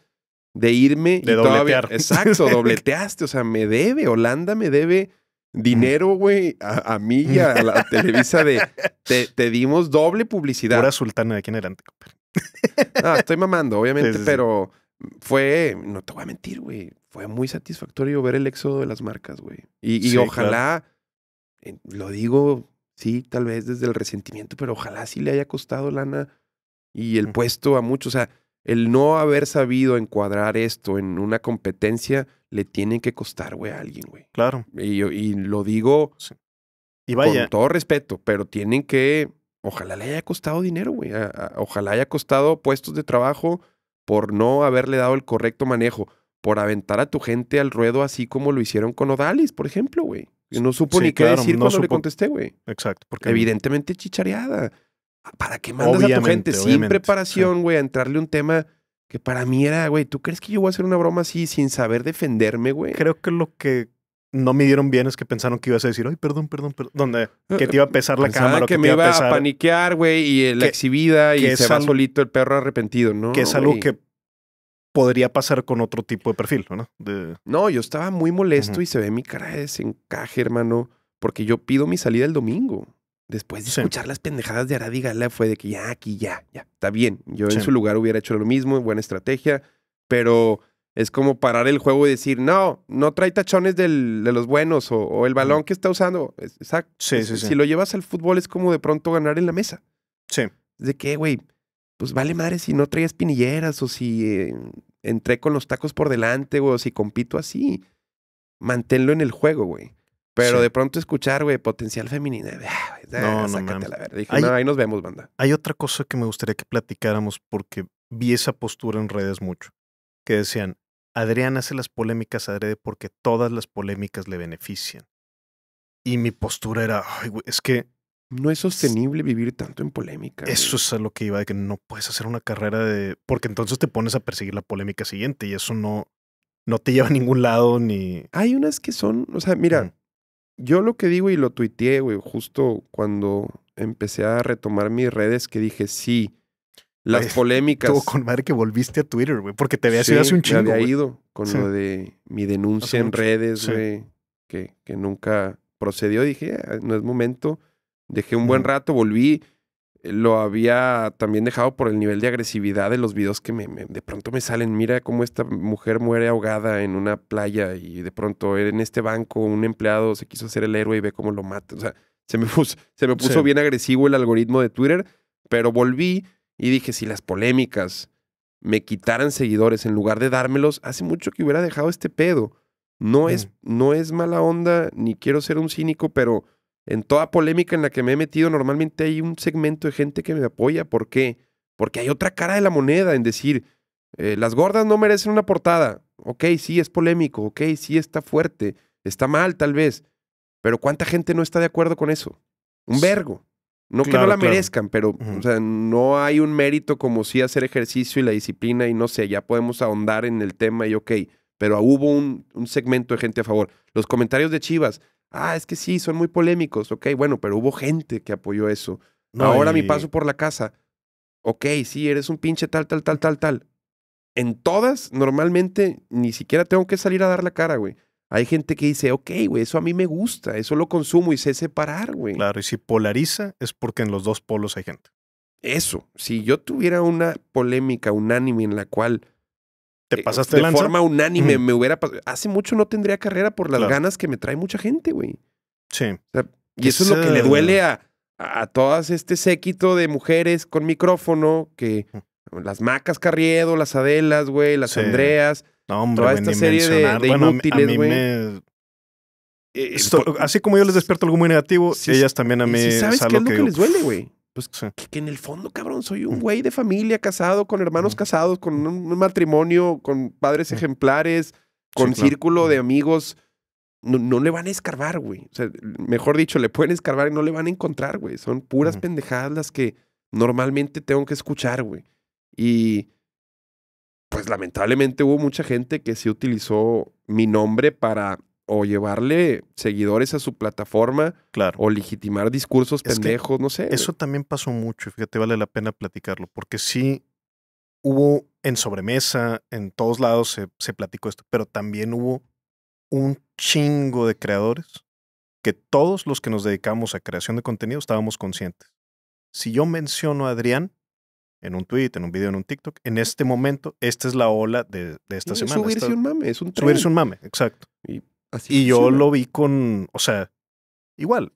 de irme. De dobletear. exacto, dobleteaste, o sea, me debe, Holanda me debe dinero, güey, a, mí y a la Televisa de, te, dimos doble publicidad. Pura sultana de aquí en adelante, estoy mamando, obviamente, pero fue, no te voy a mentir, güey, fue muy satisfactorio ver el éxodo de las marcas, güey. Y, ojalá, lo digo sí, tal vez desde el resentimiento, pero ojalá sí le haya costado lana y el puesto a muchos. O sea, el no haber sabido encuadrar esto en una competencia le tiene que costar, güey, a alguien, güey. Claro. Y, y lo digo con todo respeto, pero tienen que, ojalá le haya costado dinero, güey. Ojalá haya costado puestos de trabajo por no haberle dado el correcto manejo, por aventar a tu gente al ruedo así como lo hicieron con Odalis, por ejemplo, güey. No supo ni qué decir cuando le contesté, güey. Exacto. Porque... Evidentemente chichareada. Ah, ¿Para qué mandas a tu gente sin preparación, güey, a
entrarle un tema que para mí era, güey, ¿tú crees que yo voy a hacer una broma así sin saber defenderme, güey? Creo que lo que no me dieron bien es que pensaron que ibas a decir, ay, perdón, perdón, perdón, ah, que te iba a pesar la cámara. Que, me iba a,
paniquear, güey, y la exhibida, y se va solito el perro arrepentido, ¿no? Que es algo que
podría pasar con otro tipo de perfil, ¿no?
No, yo estaba muy molesto y se ve mi cara de desencaje, hermano, porque yo pido mi salida el domingo. Después de escuchar las pendejadas de Arad fue de que ya, aquí, ya, ya, está bien. Yo en su lugar hubiera hecho lo mismo, buena estrategia, pero es como parar el juego y decir, no, no trae tachones de los buenos o, el balón que está usando. Exacto. si lo llevas al fútbol es como de pronto ganar en la mesa. Sí. De qué, güey, pues vale madre si no traía espinilleras o si eh, entré con los tacos por delante, o si compito así. Manténlo en el juego, güey. Pero de pronto escuchar, güey, potencial femenino ah,
no, no, Dije, no, ahí nos vemos, banda. Hay otra cosa que me gustaría que platicáramos porque vi esa postura en redes mucho. Que decían, Adrián hace las polémicas adrede porque todas las polémicas le benefician. Y mi postura era, ay, güey, es que no es sostenible vivir tanto en polémica. Eso es lo que iba, de que no puedes hacer una carrera de... Porque entonces te pones a perseguir la polémica siguiente y eso no, no te lleva a ningún lado ni... Hay unas que son, o sea, mira, yo lo que digo y lo tuiteé, güey, justo
cuando empecé a retomar mis redes, que dije, sí, las polémicas...
con madre que volviste a Twitter, güey, porque te había sido hace un chingo. Me había ido con lo
de mi denuncia en redes, güey, que, que nunca procedió. Dije, ah, no es momento Dejé un buen rato, volví. Eh, lo había también dejado por el nivel de agresividad de los videos que me, de pronto me salen. Mira cómo esta mujer muere ahogada en una playa y de pronto en este banco un empleado se quiso hacer el héroe y ve cómo lo mata. O sea, se me puso, se me puso bien agresivo el algoritmo de Twitter, pero volví y dije, si las polémicas me quitaran seguidores en lugar de dármelos, hace mucho que hubiera dejado este pedo. No, es, mm. no es mala onda, ni quiero ser un cínico, pero en toda polémica en la que me he metido, normalmente hay un segmento de gente que me apoya. ¿Por qué? Porque hay otra cara de la moneda en decir, eh, las gordas no merecen una portada. Ok, sí, es polémico. Ok, sí, está fuerte. Está mal, tal vez. Pero ¿cuánta gente no está de acuerdo con eso? Un vergo. No que no la merezcan, pero no hay un mérito como sí hacer ejercicio y la disciplina y no sé, ya podemos ahondar en el tema y ok, pero hubo un segmento de gente a favor. Los comentarios de Chivas, Ah, es que sí, son muy polémicos. Ok, bueno, pero hubo gente que apoyó eso. Ahora mi paso por la casa. Ok, sí, eres un pinche tal, tal, tal, tal, tal. En todas, normalmente, ni siquiera tengo que salir a dar la cara, güey. Hay gente que dice, ok, güey, eso a mí me gusta, eso lo consumo y sé separar, güey. Claro, y si polariza es porque en los dos polos hay gente. Eso, si yo tuviera una polémica unánime en la cual te eh, pasaste de forma unánime me hubiera Hace mucho no tendría carrera por las ganas que me trae mucha gente, güey. Sí. y eso es, lo que le duele a, a todas este séquito de mujeres con micrófono que las Macas Carriedo, las Adelas, güey, las Andreas. toda esta serie de, inútiles, güey.
Eh, así como yo les despierto algo muy negativo, ellas también a mí. ¿Sabes qué es lo que, que les duele, güey?
Pues que, en el fondo, cabrón, soy un mm. güey de familia, casado, con hermanos mm. casados, con un matrimonio, con padres mm. ejemplares, con círculo de amigos. No, le van a escarbar, güey. mejor dicho, le pueden escarbar y no le van a encontrar, güey. Son puras pendejadas las que normalmente tengo que escuchar, güey. Y pues lamentablemente hubo mucha gente que sí utilizó mi nombre para o llevarle seguidores a su plataforma o legitimar discursos pendejos, no sé. Eso
también pasó mucho fíjate, vale la pena platicarlo, porque sí hubo en sobremesa, en todos lados se, platicó esto, pero también hubo un chingo de creadores que todos los que nos dedicamos a creación de contenido estábamos conscientes. Si yo menciono a Adrián, en un tweet, en un video, en un TikTok. En este momento, esta es la ola de, esta semana. Subirse un mame, es un Subirse un mame, exacto. Y y yo lo vi con, o sea, igual,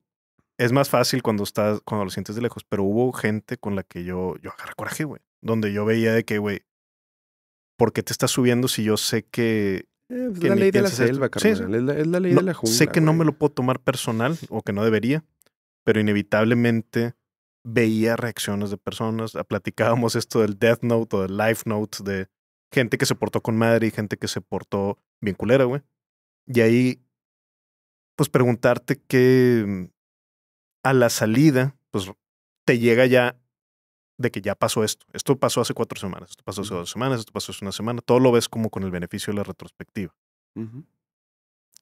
es más fácil cuando estás, cuando lo sientes de lejos, pero hubo gente con la que yo, yo agarré coraje, güey. Donde yo veía de que, güey, ¿por qué te estás subiendo si yo sé que. Eh, pues, la ley de la selva, es, la, ley de la jungla. Sé que no me lo puedo tomar personal o que no debería, pero inevitablemente veía reacciones de personas. Ah, platicábamos esto del Death Note o del Life Note de gente que se portó con madre y gente que se portó bien culera, güey. Y ahí, pues preguntarte que mm, a la salida, pues te llega ya de que ya pasó esto. Esto pasó hace cuatro semanas, esto pasó hace dos semanas, esto pasó hace una semana. Todo lo ves como con el beneficio de la retrospectiva.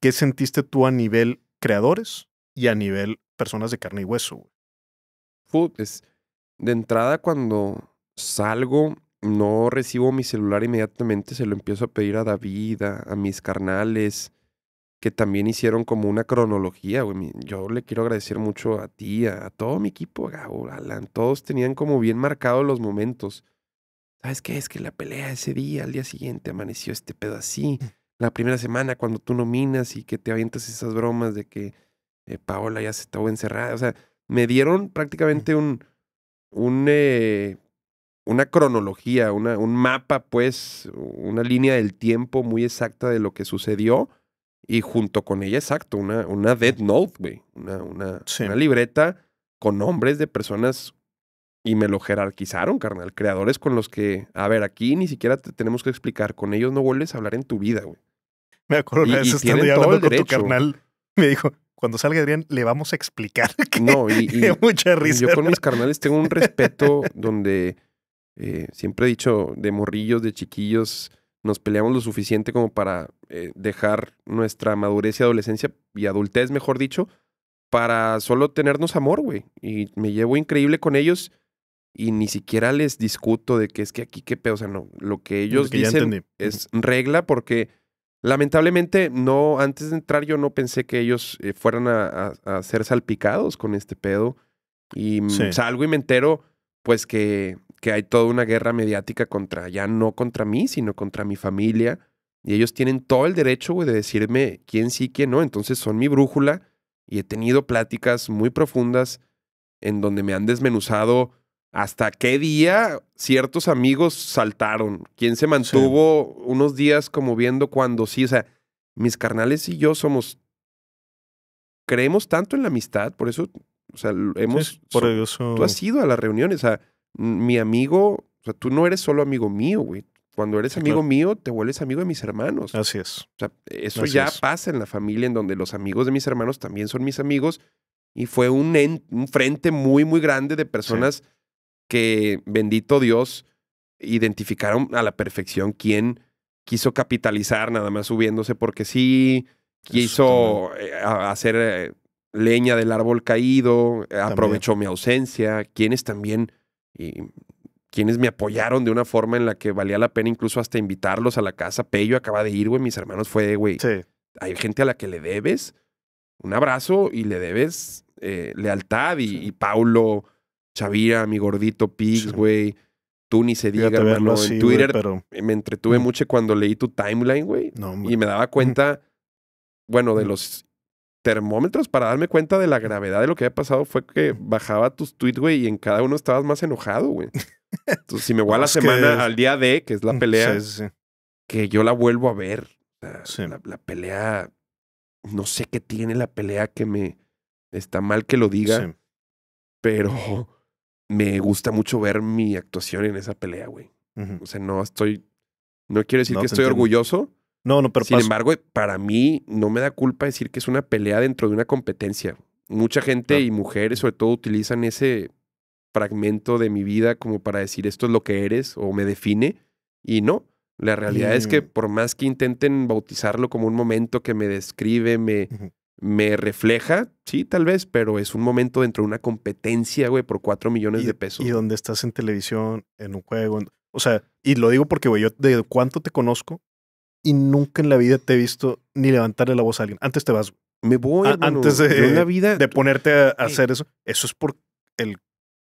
¿Qué sentiste tú a nivel creadores y a nivel personas de carne y hueso? Food de entrada cuando salgo no
recibo mi celular inmediatamente, se lo empiezo a pedir a David, a mis carnales, que también hicieron como una cronología, güey. Yo le quiero agradecer mucho a ti, a, todo mi equipo, Gabo, Alan. Todos tenían como bien marcados los momentos. ¿Sabes qué? Es que la pelea ese día, al día siguiente, amaneció este pedo así. Mm. La primera semana, cuando tú nominas y que te avientas esas bromas de que eh, Paola ya se estaba encerrada. O sea, me dieron mm. prácticamente un. un eh, una cronología, una, un mapa, pues, una línea del tiempo muy exacta de lo que sucedió y junto con ella, exacto, una, una Dead Note, güey. Una, una, una libreta con nombres de personas y me lo jerarquizaron, carnal. Creadores con los que, a ver, aquí ni siquiera tenemos que explicar. Con ellos no vuelves a hablar en tu vida, güey.
Me acuerdo una vez estando hablando con tu carnal. Me dijo, cuando salga Adrián, le vamos a explicar. no, y, mucha risa. Yo con
mis carnales tengo un respeto donde eh, siempre he dicho de morrillos, de chiquillos, nos peleamos lo suficiente como para eh, dejar nuestra madurez y adolescencia y adultez, mejor dicho, para solo tenernos amor, güey. Y me llevo increíble con ellos y ni siquiera les discuto de que es que aquí qué pedo. O sea, no, lo que ellos dicen es regla porque lamentablemente no, antes de entrar yo no pensé que ellos eh, fueran a, ser salpicados con este pedo. Y mm, salgo y me entero pues que que hay toda una guerra mediática contra, ya no contra mí, sino contra mi familia. Y ellos tienen todo el derecho, güey, de decirme quién sí, quién no. Entonces son mi brújula y he tenido pláticas muy profundas en donde me han desmenuzado hasta qué día ciertos amigos saltaron, quién se mantuvo unos días como viendo cuando sí, o sea, mis carnales y yo somos, creemos tanto en la amistad, por eso, o sea, hemos... por eso... Tú has ido a las reuniones, o sea, mi amigo, o sea, tú no eres solo amigo mío, güey. Cuando eres amigo mío, te vuelves amigo de mis hermanos. Así es. O sea, eso ya pasa en la familia, en donde los amigos de mis hermanos también son mis amigos. Y fue un, frente muy, muy grande de personas que, bendito Dios, identificaron a la perfección quién quiso capitalizar nada más subiéndose porque sí, quiso eh, hacer eh, leña del árbol caído, aprovechó mi ausencia, quienes también y quienes me apoyaron de una forma en la que valía la pena incluso hasta invitarlos a la casa. Pello acaba de ir, güey, mis hermanos fue, güey. Sí. Hay gente a la que le debes un abrazo y le debes eh, lealtad y, Paulo, Chavira, mi gordito Pigs, güey. Tú ni se diga, hermano. en Twitter me entretuve mucho cuando leí tu timeline, güey. No, y me daba cuenta, bueno, de los termómetros para darme cuenta de la gravedad de lo que había pasado fue que bajaba tus tweets, güey, y en cada uno estabas más enojado, güey. Entonces, si me voy a la semana, al
día D, que es la pelea,
que yo la vuelvo a ver.
La,
pelea, no sé qué tiene la pelea que me está mal que lo diga, pero me gusta mucho ver mi actuación en esa pelea, güey. O sea, no estoy, no quiero decir que estoy orgulloso, no, no, pero Sin embargo, para mí no me da culpa decir que es una pelea dentro de una competencia. Mucha gente y mujeres sobre todo utilizan ese fragmento de mi vida como para decir esto es lo que eres o me define y no. La realidad es que mm. por más que intenten bautizarlo como un momento que me describe, me, me refleja, sí, tal vez, pero es un momento dentro de una competencia, güey, por cuatro millones de pesos. Y
donde estás en televisión, en un juego, o sea, y lo digo porque, güey, yo de cuánto te conozco, y nunca en la vida te he visto ni levantarle la voz a alguien. Antes te vas. Me voy antes de, vida... de ponerte a, hacer eso. Eso es por el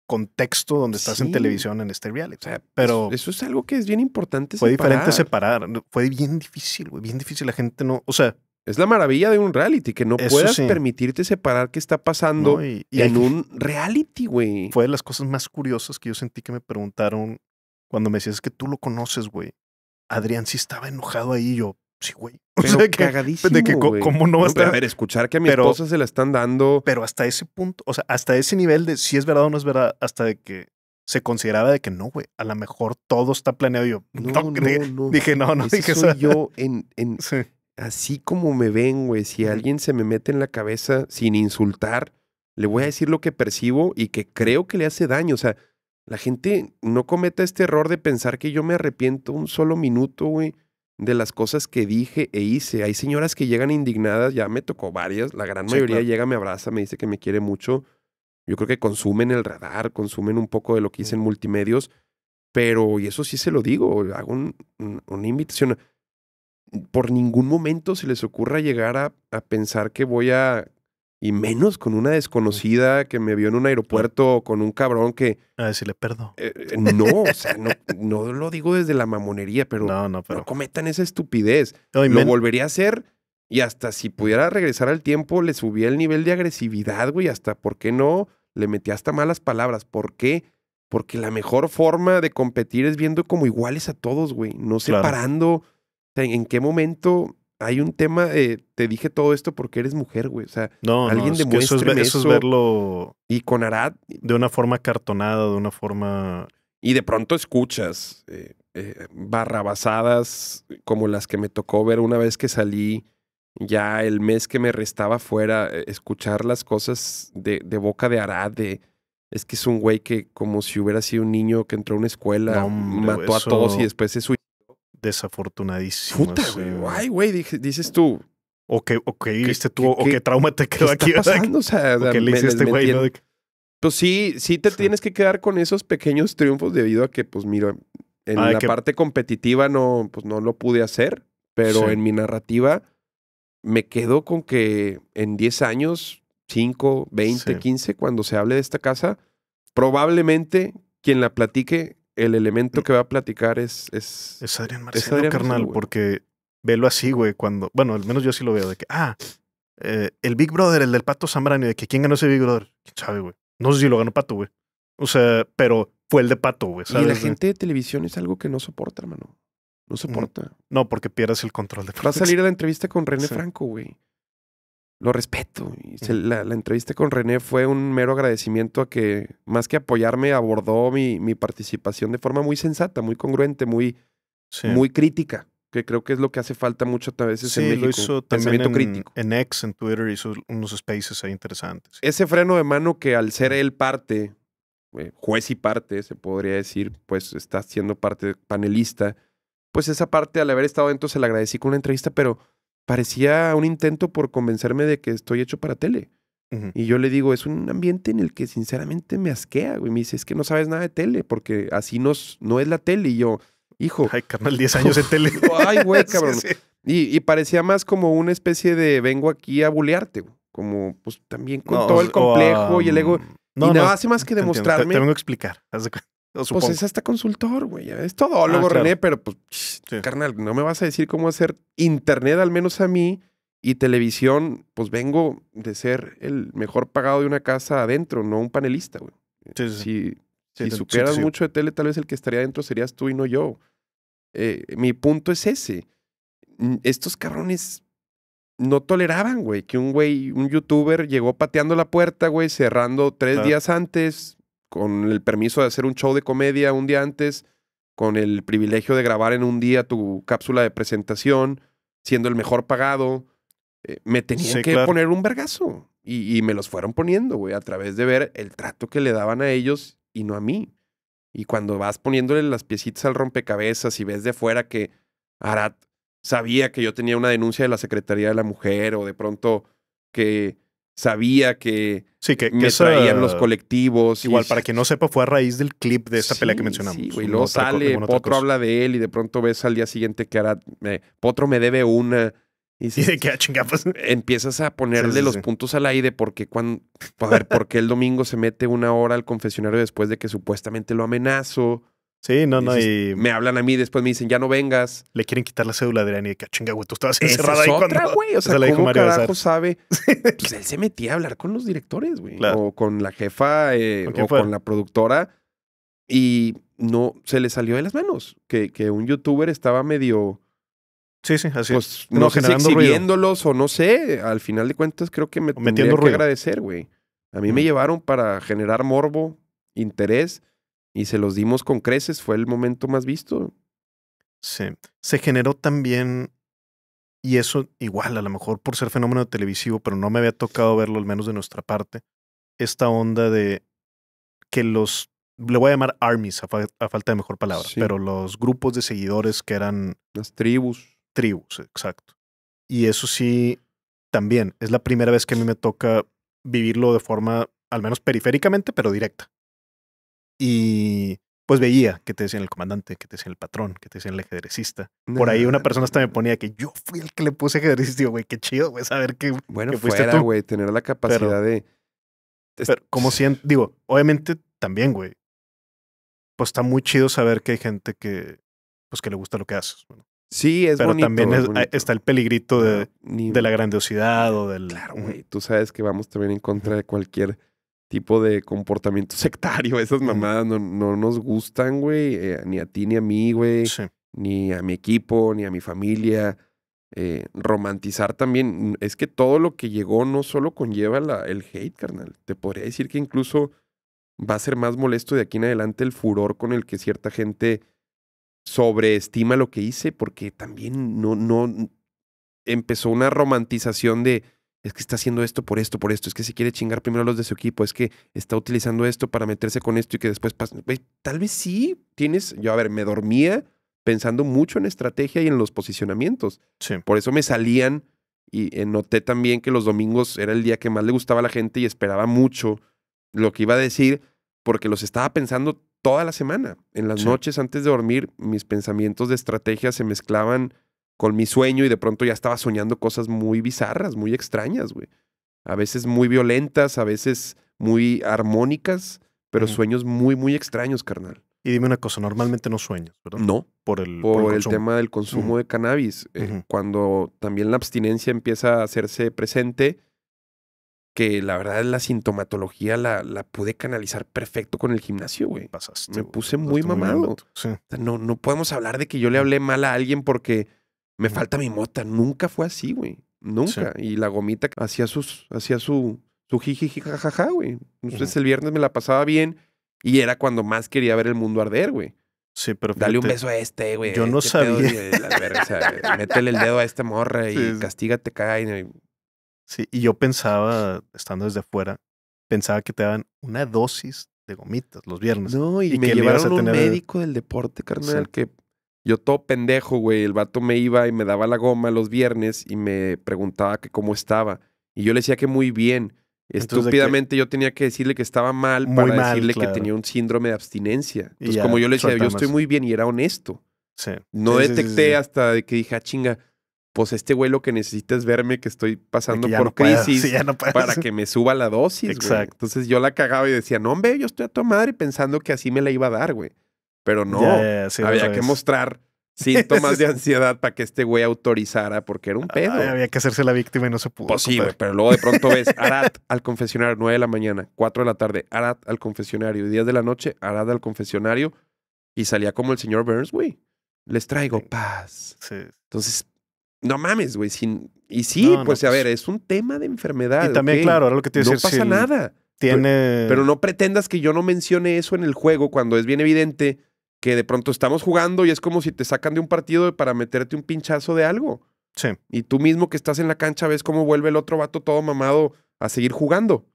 contexto donde estás en televisión en este reality. pero eso, es algo que es bien importante. Fue diferente separar. Fue bien difícil, güey. Bien difícil. La gente no. O sea. Es la
maravilla de un reality, que no puedas
permitirte separar qué está pasando
y, en un reality,
güey. Fue de las cosas más curiosas que yo sentí que me preguntaron cuando me decías que tú lo conoces, güey. Adrián sí estaba enojado ahí, yo, sí, güey. O sea, que, cagadísimo, de que cómo no va a estar. ver, escuchar que a mi esposa se la están dando. Pero hasta ese punto, o sea, hasta ese nivel de si es verdad o no es verdad, hasta de que se consideraba de que no, güey, a lo mejor todo está planeado. Yo no, no, dije, no, dije, no, no, dije yo
en, en así como me ven, güey, si alguien se me mete en la cabeza sin insultar, le voy a decir lo que percibo y que creo que le hace daño, o sea, la gente no cometa este error de pensar que yo me arrepiento un solo minuto, güey, de las cosas que dije e hice. Hay señoras que llegan indignadas, ya me tocó varias, la gran mayoría llega, me abraza, me dice que me quiere mucho. Yo creo que consumen el radar, consumen un poco de lo que hice en multimedios, pero, y eso sí se lo digo, hago una invitación. Por ningún momento se les ocurra llegar a pensar que voy a y menos con una desconocida que me vio en un aeropuerto con un cabrón que.
A ver si le perdo. Eh, eh, no,
o sea, no, lo digo desde la mamonería, pero no, cometan esa estupidez. lo volvería a hacer y hasta si pudiera regresar al tiempo, le subía el nivel de agresividad, güey. Hasta, ¿por qué no? Le metía hasta malas palabras. ¿Por qué? Porque la mejor forma de competir es viendo como iguales a todos, güey. No separando. ¿en qué momento hay un tema eh, te dije todo esto porque eres mujer,
güey. O sea, no, alguien de demuestra eso, es, verlo. Y con Arad. De una forma cartonada, de una forma. Y de pronto escuchas eh,
eh, barrabasadas como las que me tocó ver una vez que salí, ya el mes que me restaba fuera, escuchar las cosas de, boca de Arad, Es que es un güey que como si hubiera sido un niño que entró a una escuela, mató a todos y
después se suicidó desafortunadísimo. Puta, güey. güey, dices tú. O que, o tú, o qué trauma te quedó aquí. Está pasando? O, sea, le hiciste, güey,
Pues sí, sí te tienes que quedar con esos pequeños triunfos debido a que, pues mira, en la parte competitiva no, pues no lo pude hacer, pero en mi narrativa me quedo con que en 10 años, 5, 20, 15, cuando se hable de esta casa, probablemente quien la platique el elemento mm. que va a platicar es...
Es, es Adrián Marcelo, carnal, porque velo así, güey, cuando... Bueno, al menos yo sí lo veo, de que, ah, eh, el Big Brother, el del Pato Zambrano, de que quién ganó ese Big Brother, quién sabe, güey. No sé si lo ganó Pato, güey. O sea, pero fue el de Pato, güey. Y la gente de televisión es algo que no soporta, hermano. No mm. soporta. No, porque pierdes el control de Va a salir a la entrevista
con René Franco, güey lo respeto. Y la, entrevista con René fue un mero agradecimiento a que, más que apoyarme, abordó mi, participación de forma muy sensata, muy congruente, muy, muy crítica, que creo que es lo que hace falta mucho a veces en México. lo hizo también en, crítico.
en X, en Twitter, hizo unos spaces ahí interesantes.
Ese freno de mano que al ser él parte, eh, juez y parte, se podría decir, pues está siendo parte panelista, pues esa parte al haber estado dentro se la agradecí con una entrevista, pero parecía un intento por convencerme de que estoy hecho para tele. Y yo le digo, es un ambiente en el que sinceramente me asquea, güey. Me dice, es que no sabes nada de tele, porque así nos, no es la tele. Y yo, hijo. Ay, carnal, 10 años de tele. Ay, güey, cabrón. Y, parecía más como una especie de vengo aquí a bulearte, güey. Como, pues también con todo el complejo y el ego. Um, y nada hace más que demostrarme. te, vengo explicar. Pues es hasta consultor, güey. Es todo, luego ah, René, pero pues, carnal, no me vas a decir cómo hacer internet, al menos a mí, y televisión, pues vengo de ser el mejor pagado de una casa adentro, no un panelista, güey. si, supieras mucho de tele, tal vez el que estaría adentro serías tú y no yo. Eh, mi punto es ese. Estos cabrones no toleraban, güey, que un güey, un youtuber llegó pateando la puerta, güey, cerrando tres días antes, con el permiso de hacer un show de comedia un día antes, con el privilegio de grabar en un día tu cápsula de presentación, siendo el mejor pagado, eh, me tenían que poner un vergazo. Y, y, me los fueron poniendo, güey, a través de ver el trato que le daban a ellos y no a mí. Y cuando vas poniéndole las piecitas al rompecabezas y ves de fuera que Arat sabía que yo tenía una denuncia de la Secretaría de la Mujer o de pronto que sabía que, sí, que, me traían los colectivos.
Igual, para que no sepa, fue a raíz del clip de esa pelea que mencionamos. Y luego sale, Potro habla
de él y de pronto ves al día siguiente que ahora Potro me debe una. Y, si, de qué ah, Empiezas a ponerle los puntos al aire porque cuando, a porque el domingo se mete una hora al confesionario después de que supuestamente lo amenazo. Sí, no, no. Y, Me hablan a mí, después me dicen, ya no vengas. Le quieren quitar la cédula de Adrián y que ah, chinga, güey, tú estabas encerrada es ahí otra, güey. O sea, ¿cómo carajo sabe? pues él se metía a hablar con los directores, güey. O con la jefa eh, o con la productora. Y no, se le salió de las manos que, que un youtuber estaba medio...
Sí, sí, así pues, No sé si exhibiéndolos
o no sé. Al final de cuentas creo que me metiendo tendría que agradecer, güey. A mí me llevaron para generar morbo, interés y se los dimos con creces, fue el momento más visto.
Sí, se generó también, y eso igual, a lo mejor por ser fenómeno televisivo, pero no me había tocado verlo, al menos de nuestra parte, esta onda de que los, le voy a llamar armies, a, falta de mejor palabra, pero los grupos de seguidores que eran... Las tribus. Tribus, exacto. Y eso sí, también, es la primera vez que a mí me toca vivirlo de forma, al menos periféricamente, pero directa y pues veía que te decían el comandante, que te decían el patrón, que te decían el ajedrecista. Por ahí una persona hasta me ponía que yo fui el que le puse ajedrecista. Digo, güey, qué chido, güey, saber que, bueno, que fuiste fuera, güey, tener la capacidad de... Pero como siento, digo, obviamente también, güey, pues está muy chido saber que hay gente que, pues que le gusta lo que haces. Sí, es Pero también está el peligrito de, de, la
grandiosidad o del... Claro, güey. Tú sabes que vamos también en contra de cualquier tipo de comportamiento sectario. Esas mamadas no, nos gustan, güey. Eh, ni a ti, ni a mí, güey. Ni a mi equipo, ni a mi familia. Eh, romantizar también. Es que todo lo que llegó no solo conlleva la, el hate, carnal. Te podría decir que incluso va a ser más molesto de aquí en adelante el furor con el que cierta gente sobreestima lo que hice, porque también no, no empezó una romantización de es que está haciendo esto por esto, por esto, es que se quiere chingar primero a los de su equipo, es que está utilizando esto para meterse con esto y que después pasa... Tal vez sí tienes, yo a ver, me dormía pensando mucho en estrategia y en los posicionamientos. Por eso me salían y eh, noté también que los domingos era el día que más le gustaba a la gente y esperaba mucho lo que iba a decir porque los estaba pensando toda la semana. En las noches antes de dormir, mis pensamientos de estrategia se mezclaban con mi sueño y de pronto ya estaba soñando cosas muy bizarras, muy extrañas, güey. A veces muy violentas, a veces muy armónicas,
pero sueños muy, muy extraños, carnal. Y dime una cosa, normalmente no sueñas, ¿verdad? No.
Por el, por, el, tema del consumo de cannabis. Eh, cuando también la abstinencia empieza a hacerse presente, que la verdad es la sintomatología la, la pude canalizar perfecto con el gimnasio, güey. Me puse muy mamado. no, no podemos hablar de que yo le hablé mal a alguien porque me falta mi mota. Nunca fue así, güey. Nunca. Y la gomita hacía sus, hacía su, su jiji, güey. Entonces pues, el viernes me la pasaba bien y era cuando más quería ver el mundo arder, güey. Sí, pero Dale un beso a este, güey. Yo no sabía. métele el dedo a este morra y
castígate, cae. Sí, y yo pensaba, estando desde afuera, pensaba que te daban una dosis de gomitas los viernes. No, y, me llevaron a un médico del deporte, carnal, que
yo todo pendejo, güey, el vato me iba y me daba la goma los viernes y me preguntaba que cómo estaba. Y yo le decía que muy bien. Estúpidamente yo tenía que decirle que estaba mal para decirle que tenía un síndrome de abstinencia. Entonces, como yo le decía, yo estoy muy bien y era honesto. No detecté hasta que dije, ah, chinga, pues este güey lo que necesita es verme que estoy pasando por crisis para que me suba la dosis, Exacto. Entonces yo la cagaba y decía, no, hombre, yo estoy a tu madre pensando que así me la iba a dar, güey. Pero no, había que mostrar síntomas de ansiedad para que este güey autorizara, porque era un pedo. había
que hacerse la víctima y no se pudo. Pues pero luego de pronto ves Arad
al confesionario, nueve de la mañana, cuatro de la tarde, Arad al confesionario, 10 de la noche, Arad al confesionario, y salía como el señor Burns, güey. Les traigo paz. Entonces, no mames, güey. Y sí, pues, a pues. ver, es un tema de enfermedad. Y también, claro, ahora lo que te No pasa nada. Tiene... pero no pretendas que yo no mencione eso en el juego cuando es bien evidente que de pronto estamos jugando y es como si te sacan de un partido para meterte un pinchazo de algo. Sí. Y tú mismo que estás en la cancha ves cómo vuelve el otro vato todo mamado a seguir jugando.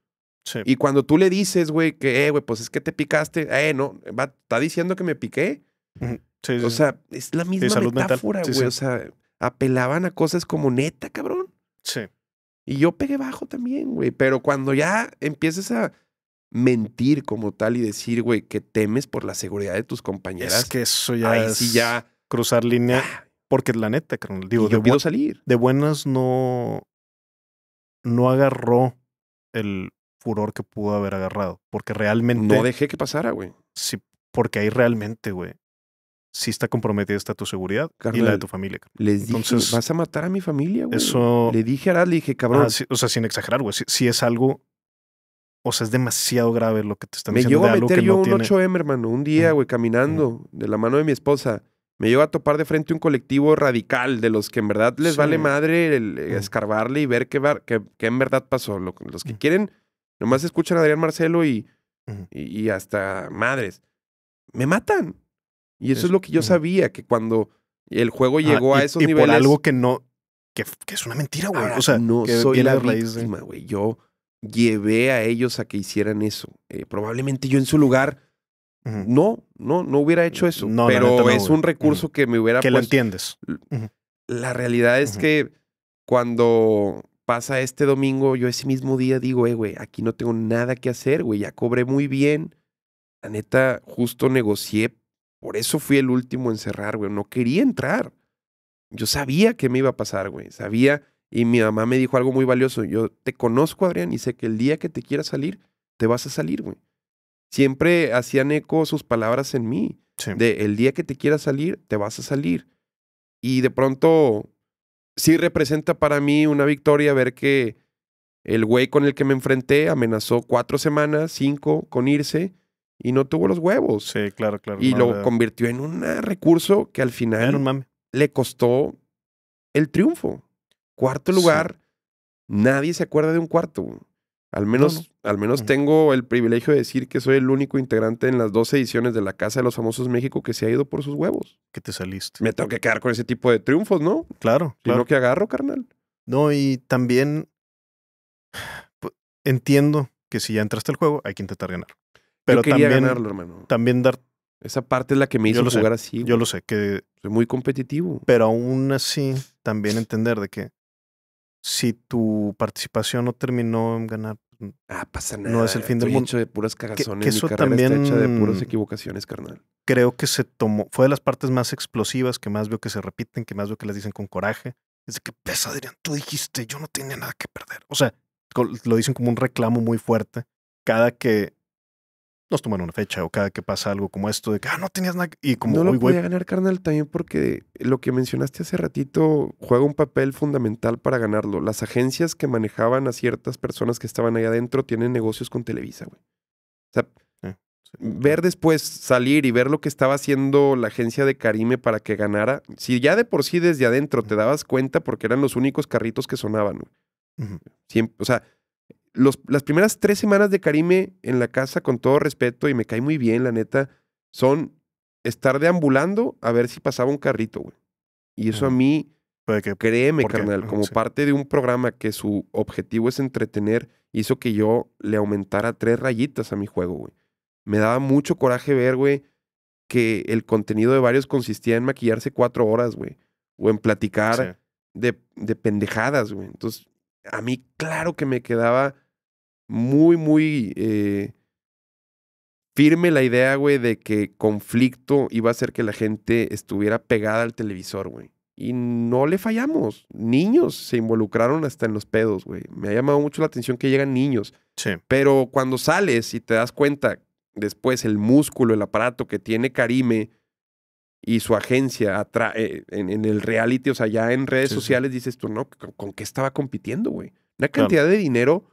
Sí. Y cuando tú le dices, güey, que, eh, güey, pues es que te picaste, eh, no, va, está diciendo que me piqué. Sí, sí, o sea, es la misma metáfora, güey. O sea, apelaban a cosas como neta, cabrón. Sí. Y yo pegué bajo también, güey. Pero cuando ya empiezas a mentir como tal y decir, güey, que temes por la seguridad de tus compañeras. Es que eso ya es sí ya...
cruzar línea. Ah. Porque la neta, digo, yo de salir. De buenas no, no agarró el furor que pudo haber agarrado. Porque realmente. No dejé que pasara, güey. Sí, porque ahí realmente, güey. si está comprometida está tu seguridad y la de tu familia. Les Entonces, vas a matar a mi familia, güey. Eso. Le dije a Arad, le dije, cabrón. Ah, o sea, sin exagerar, güey. si es algo o sea, es demasiado grave lo que te están diciendo. Me llevo a meter yo un 8M,
hermano, un día, güey, caminando de la mano de mi esposa. Me llevo a topar de frente un colectivo radical de los que en verdad les vale madre mm. escarbarle y ver qué, qué, en verdad pasó. Los que mm. quieren, nomás escuchan a Adrián Marcelo y, y, hasta madres. Me matan. Y eso es, lo que yo mm. sabía, que cuando el juego llegó a esos niveles. Y por algo
que no. que, es una mentira, güey. Ah, o sea, no soy la víctima,
güey. Yo llevé a ellos a que hicieran eso. Eh, probablemente yo en su lugar no, no, no hubiera hecho eso. No, pero es un recurso que me hubiera. Que lo pues entiendes. La realidad es que cuando pasa este domingo, yo ese mismo día digo, eh, güey, aquí no tengo nada que hacer, güey, ya cobré muy bien. La neta, justo negocié. Por eso fui el último en cerrar, güey. No quería entrar. Yo sabía que me iba a pasar, güey. Sabía y mi mamá me dijo algo muy valioso. Yo te conozco, Adrián, y sé que el día que te quieras salir, te vas a salir, güey. Siempre hacían eco sus palabras en mí. De el día que te quieras salir, te vas a salir. Y de pronto, sí representa para mí una victoria ver que el güey con el que me enfrenté amenazó cuatro semanas, cinco, con irse y no tuvo los huevos. Sí, claro, claro. Y lo convirtió en un recurso que al final le costó el triunfo. Cuarto lugar, nadie se acuerda de un cuarto. Al menos, Al menos tengo el privilegio de decir que soy el único integrante en las dos ediciones de la Casa de los Famosos México que se ha ido por sus huevos. Que te saliste. Me tengo que quedar con ese tipo de triunfos, ¿no?
Claro. claro. que agarro, carnal. No, y también pues, entiendo que si ya entraste al juego, hay que intentar ganar.
Pero también, hermano.
También dar. Esa parte es la que me hizo jugar así. Yo lo sé, que. Soy muy competitivo. Pero aún así, también entender de que si tu participación no terminó en ganar, mm, ah, pasa nada. No es el fin del mundo. de puras cagazones. eso de puras equivocaciones, carnal. Creo que se tomó, fue de las partes más explosivas que más veo que se repiten, que más veo que las dicen con coraje. Es de que, pesa, Adrián, tú dijiste, yo no tenía nada que perder. O sea, lo dicen como un reclamo muy fuerte. Cada que nos toman una fecha o cada que pasa algo como esto de que, ah, no tenías nada. Y como, no lo voy ganar,
carnal, también porque lo que mencionaste hace ratito juega un papel fundamental para ganarlo. Las agencias que manejaban a ciertas personas que estaban ahí adentro tienen negocios con Televisa, güey. O sea, eh, ver después salir y ver lo que estaba haciendo la agencia de Karime para que ganara, si ya de por sí desde adentro te dabas cuenta porque eran los únicos carritos que sonaban, güey. o sea, las primeras tres semanas de Karime en la casa, con todo respeto, y me cae muy bien, la neta, son estar deambulando a ver si pasaba un carrito, güey. Y eso a mí, créeme, carnal, como parte de un programa que su objetivo es entretener, hizo que yo le aumentara tres rayitas a mi juego, güey. Me daba mucho coraje ver, güey, que el contenido de varios consistía en maquillarse cuatro horas, güey. O en platicar de, de pendejadas, güey. Entonces, a mí, claro que me quedaba muy, muy eh, firme la idea, güey, de que conflicto iba a hacer que la gente estuviera pegada al televisor, güey. Y no le fallamos. Niños se involucraron hasta en los pedos, güey. Me ha llamado mucho la atención que llegan niños. Sí. Pero cuando sales y te das cuenta después el músculo, el aparato que tiene Karime y su agencia eh, en, el reality, o sea, ya en redes sociales dices tú, no, ¿con, qué estaba compitiendo, güey? Una cantidad de dinero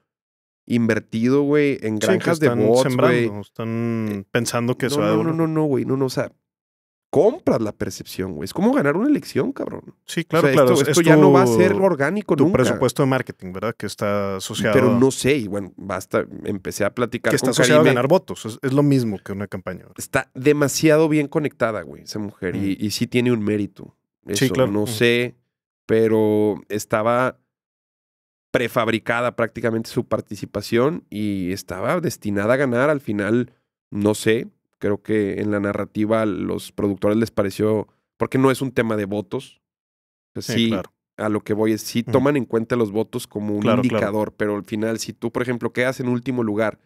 invertido, güey, en granjas de bots,
Están eh, pensando que eso no, no, no, no, güey, no, no, o sea, compras la percepción, güey. Es como ganar una elección, cabrón. Sí, claro, claro. Esto, ya no va a ser orgánico tu Tu presupuesto de marketing,
¿verdad? Que está asociado. Pero no sé, y bueno, basta, empecé a platicar. Que está asociado a ganar
votos. Es, lo mismo que una campaña.
Está demasiado bien conectada, güey, esa mujer. Y, sí tiene un mérito. sí, claro. No sé, pero estaba prefabricada prácticamente su participación y estaba destinada a ganar. Al final, no sé, creo que en la narrativa los productores les pareció, porque no es un tema de votos. Pues sí, a lo que voy es, sí toman en cuenta los votos como un indicador, pero al final, si tú, por ejemplo, quedas en último lugar,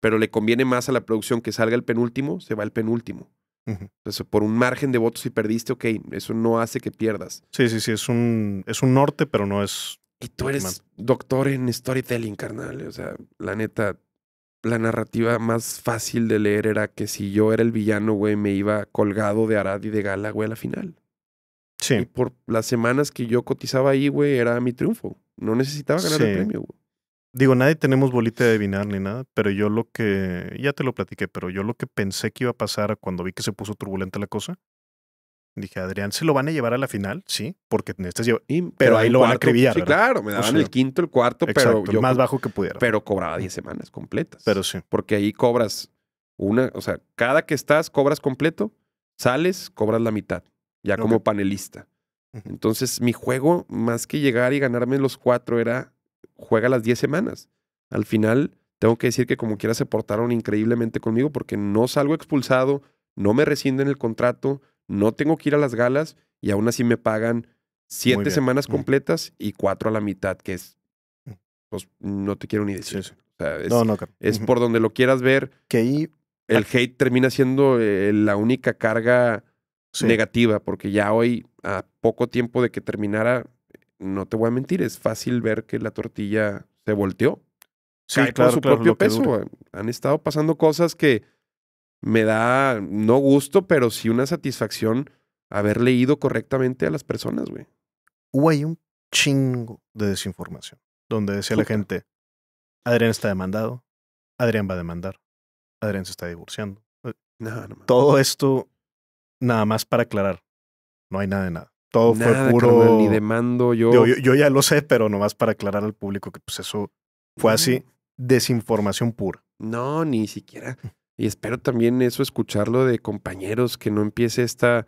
pero le conviene más a la producción que salga el penúltimo, se va el penúltimo. Entonces, por un margen de votos si perdiste, ok, eso no hace que pierdas.
Sí, sí, sí, es un, es un norte, pero no es y tú eres doctor
en storytelling, carnal. O sea, la neta, la narrativa más fácil de leer era que si yo era el villano, güey, me iba colgado de Arad y de Gala, güey, a la final. Sí. Y por las semanas que yo cotizaba ahí, güey, era mi triunfo. No necesitaba ganar el premio,
güey. Digo, nadie tenemos bolita de adivinar ni nada, pero yo lo que, ya te lo platiqué, pero yo lo que pensé que iba a pasar cuando vi que se puso turbulenta la cosa, Dije, Adrián, ¿se lo van a llevar a la final? Sí, porque necesitas llevar. pero, ahí lo van a acribillar. Sí, claro, me daban el quinto, el cuarto, pero. Yo, más bajo que pudiera.
Pero cobraba 10 semanas completas. Pero sí. Porque ahí cobras una, o sea, cada que estás cobras completo, sales, cobras la mitad, ya como panelista. Entonces, mi juego, más que llegar y ganarme los cuatro, era juega las 10 semanas. Al final, tengo que decir que como quiera se portaron increíblemente conmigo porque no salgo expulsado, no me rescinden el contrato, no tengo que ir a las galas y aún así me pagan siete semanas mm. completas y cuatro a la mitad, que es, mm. pues no te quiero ni decir. O sea, es, por donde lo quieras ver. Que ahí... El hate termina siendo eh, la única carga negativa, porque ya hoy, a poco tiempo de que terminara, no te voy a mentir, es fácil ver que la tortilla se volteó. Sí, claro, por su propio peso. han estado pasando cosas que me da, no gusto, pero sí una satisfacción haber leído correctamente a las
personas, güey. Hubo ahí un chingo de desinformación, donde decía la gente, Adrián está demandado, Adrián va a demandar, Adrián se está divorciando. Eh, nada Todo esto, nada más para aclarar, no hay nada de nada. Todo fue puro... ni demando yo. Yo, yo. yo, ya lo sé, pero nomás para aclarar al público que pues eso fue así, desinformación pura. No, ni siquiera. Y
espero también eso escucharlo de compañeros, que no empiece esta...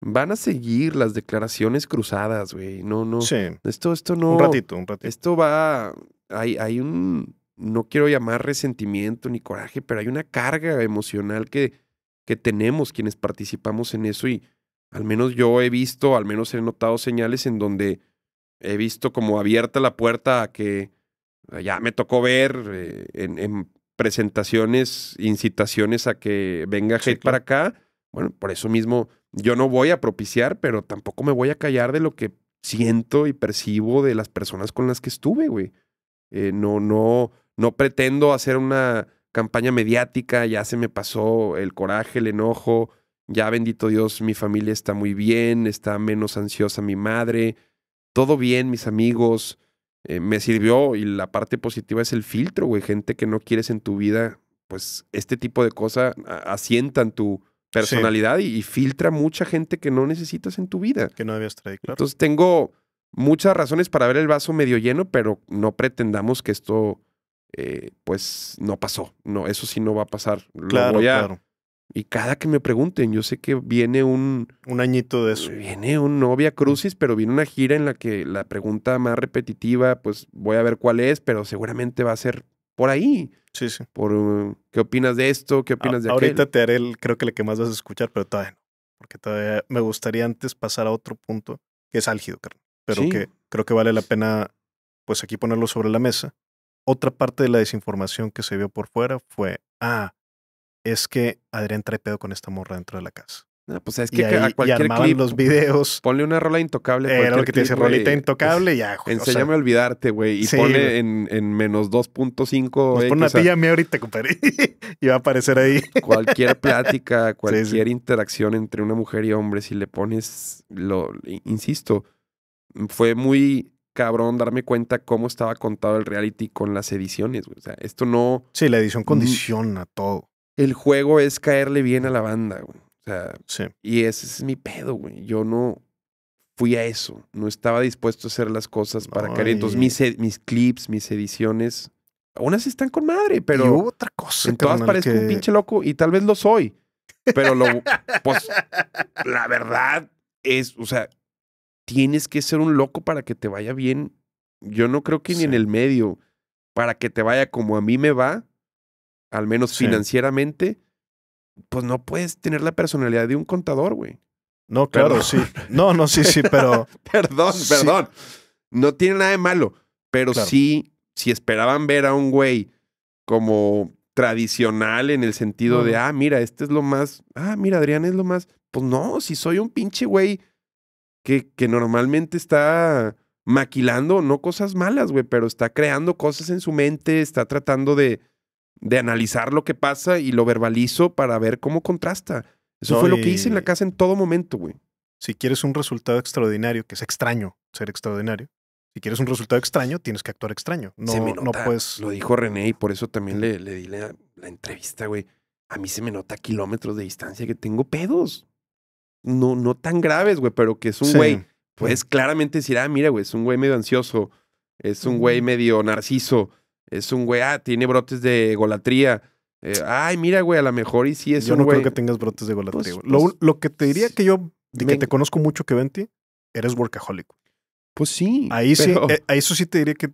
Van a seguir las declaraciones cruzadas, güey. No, no. Sí. Esto, esto no. Un ratito, un ratito. Esto va. Hay, hay un. No quiero llamar resentimiento ni coraje, pero hay una carga emocional que, que tenemos quienes participamos en eso. Y al menos yo he visto, al menos he notado señales en donde he visto como abierta la puerta a que ya me tocó ver eh, en, presentaciones, incitaciones a que venga hate para acá. Bueno, por eso mismo yo no voy a propiciar, pero tampoco me voy a callar de lo que siento y percibo de las personas con las que estuve, güey. Eh, no, no, no pretendo hacer una campaña mediática, ya se me pasó el coraje, el enojo, ya bendito Dios, mi familia está muy bien, está menos ansiosa mi madre, todo bien, mis amigos, eh, me sirvió y la parte positiva es el filtro, güey. Gente que no quieres en tu vida, pues este tipo de cosas asientan tu personalidad y, filtra mucha gente que no necesitas en tu
vida. Que no habías traer, claro. Entonces
tengo muchas razones para ver el vaso medio lleno, pero no pretendamos que esto, eh, pues, no pasó. No, eso sí no va a pasar. Claro, Lo voy a, claro. Y cada que me pregunten, yo sé que viene un... Un añito de eso. Viene un novia crucis, pero viene una gira en la que la pregunta más repetitiva, pues voy a ver
cuál es, pero seguramente va a ser por ahí. Sí, sí. Por, uh, ¿Qué opinas de esto? ¿Qué opinas de aquello? Ahorita te haré, el, creo que el que más vas a escuchar, pero todavía no. Porque todavía me gustaría antes pasar a otro punto, que es álgido, carnal. Pero que creo que vale la pena, pues aquí ponerlo sobre la mesa. Otra parte de la desinformación que se vio por fuera fue, ah, es que Adrián trae pedo con esta morra dentro de la casa. pues es que los videos.
Ponle una rola intocable. Era lo que te dice, rolita eh,
intocable, ya. Joder, enséñame a olvidarte, güey. Y pone
en, menos 2.5. Pues pon una tía a
ahorita, compadre.
y va a aparecer ahí.
Cualquier plática, cualquier
interacción entre una mujer y hombre, si le pones, lo insisto, fue muy cabrón darme cuenta cómo estaba contado el reality con las ediciones, O sea, esto no...
Sí, la edición condiciona todo el
juego es caerle bien a la banda, O sea, y ese es mi pedo, güey. Yo no fui a eso. No estaba dispuesto a hacer las cosas para caer. Entonces, mis, clips, mis ediciones, aún están con madre, pero. Y otra cosa. En todas parezco un pinche loco y tal vez lo soy. Pero lo. pues, la verdad es, o sea, tienes que ser un loco para que te vaya bien. Yo no creo que ni en el medio, para que te vaya como a mí me va, al menos financieramente, pues no puedes tener la personalidad de un contador, güey. No, claro, sí. No, no, sí, sí, pero. perdón, perdón. No tiene nada de malo, pero sí, si esperaban ver a un güey como tradicional en el sentido de, ah, mira, este es lo más, ah, mira, Adrián es lo más. Pues no, si soy un pinche güey que, que normalmente está maquilando, no cosas malas, güey, pero está creando cosas en su mente, está tratando de, de analizar lo que pasa y lo verbalizo
para ver cómo contrasta. Eso fue lo que hice en la casa en todo momento, güey. Si quieres un resultado extraordinario, que es extraño ser extraordinario, si quieres un resultado extraño, tienes que actuar extraño. No, se puedes.
Lo dijo René y por eso también le, le di la, entrevista, güey. A mí se me nota kilómetros de distancia que tengo pedos. No, no tan graves, güey, pero que es un güey. Puedes claramente decir, ah, mira, güey, es un güey medio ansioso, es un güey medio narciso, es un güey, ah, tiene brotes de golatría eh, ay, mira, güey, a lo mejor y sí es yo no creo que tengas
brotes de golatría pues, pues, lo, que te diría que yo, de que te conozco mucho que Venti, eres workaholic. Pues sí. Ahí sí, eh, a eso sí te diría que.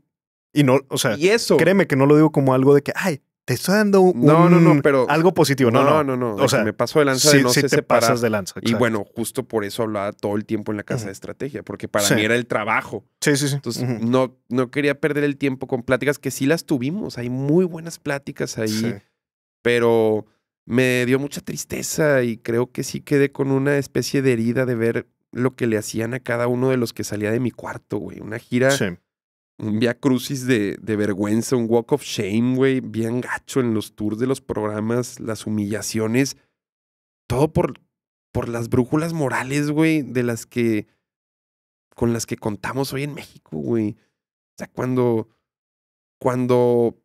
Y no, o sea, créeme que no lo digo como algo de que, ay, estoy dando no, no, no, pero, algo positivo. No, no, no. no, O sea, me paso de lanza de no se te pasas de lanza. Y bueno,
justo por eso hablaba todo el tiempo en la casa de estrategia, porque para mí era el trabajo. Sí, sí, sí. Entonces, no, no quería perder el tiempo con pláticas que sí las tuvimos. Hay muy buenas pláticas ahí, pero me dio mucha tristeza y creo que sí quedé con una especie de herida de ver lo que le hacían a cada uno de los que salía de mi cuarto, güey. Una gira un via crucis de, de, vergüenza, un walk of shame, güey, bien gacho en los tours de los programas, las humillaciones, todo por, por las brújulas morales, güey, de las que, con las que contamos hoy en México, güey. O sea, cuando, cuando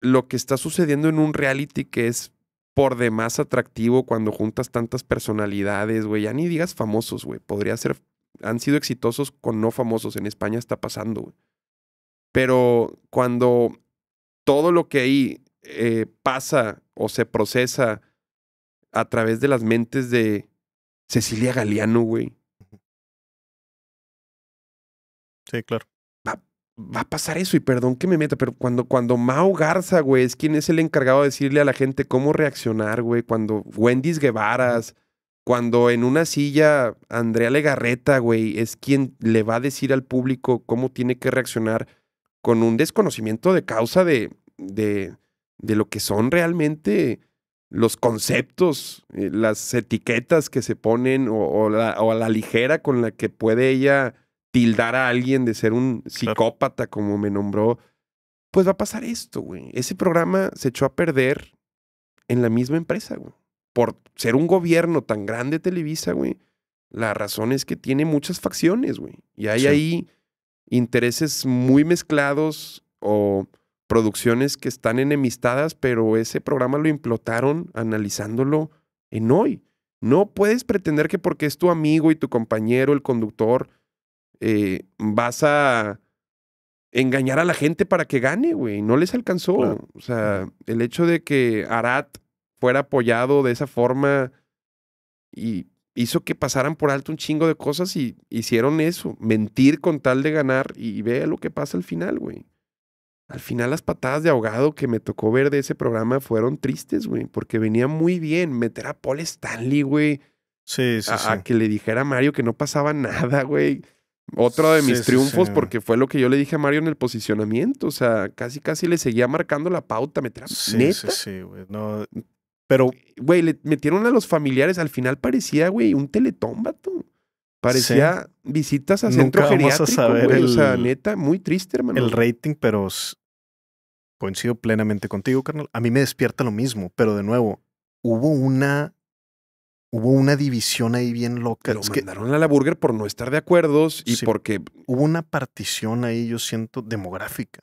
lo que está sucediendo en un reality que es por demás atractivo cuando juntas tantas personalidades, güey, ya ni digas famosos, güey, podría ser, han sido exitosos con no famosos, en España está pasando, güey pero cuando todo lo que ahí eh, pasa o se procesa a través de las mentes de Cecilia Galeano, güey. Sí, claro. Va, a pasar eso, y perdón que me meta, pero cuando, cuando Mao Garza, güey, es quien es el encargado de decirle a la gente cómo reaccionar, güey, cuando Wendy's Guevaras, cuando en una silla Andrea Legarreta, güey, es quien le va a decir al público cómo tiene que reaccionar con un desconocimiento de causa de, de, lo que son realmente los conceptos, eh, las etiquetas que se ponen o, la, a la ligera con la que puede ella tildar a alguien de ser un psicópata, como me nombró, pues va a pasar esto, güey. Ese programa se echó a perder en la misma empresa, güey. Por ser un gobierno tan grande Televisa, güey, la razón es que tiene muchas facciones, güey. Y hay ahí intereses muy mezclados o producciones que están enemistadas, pero ese programa lo implotaron analizándolo en hoy. No puedes pretender que porque es tu amigo y tu compañero, el conductor, eh, vas a engañar a la gente para que gane, güey. No les alcanzó. O sea, el hecho de que Arat fuera apoyado de esa forma y hizo que pasaran por alto un chingo de cosas y hicieron eso, mentir con tal de ganar y vea lo que pasa al final, güey. Al final las patadas de ahogado que me tocó ver de ese programa fueron tristes, güey, porque venía muy bien meter a Paul Stanley, güey. Sí, sí, a, sí. que le dijera a Mario que no pasaba nada, güey. Otro de mis triunfos, porque fue lo que yo le dije a Mario en el posicionamiento. O sea, casi casi le seguía marcando la pauta. Me a Sí, ¿Neta?
sí, güey. No, pero, güey,
le metieron a los familiares. Al final parecía, güey, un teletón,
Parecía visitas a centro Nunca o sea, neta, muy triste, hermano. El rating, pero coincido plenamente contigo, carnal. A mí me despierta lo mismo, pero de nuevo, hubo una hubo una división ahí bien loca. Lo mandaron a la burger por no estar de acuerdos y porque hubo una partición ahí, yo siento demográfica,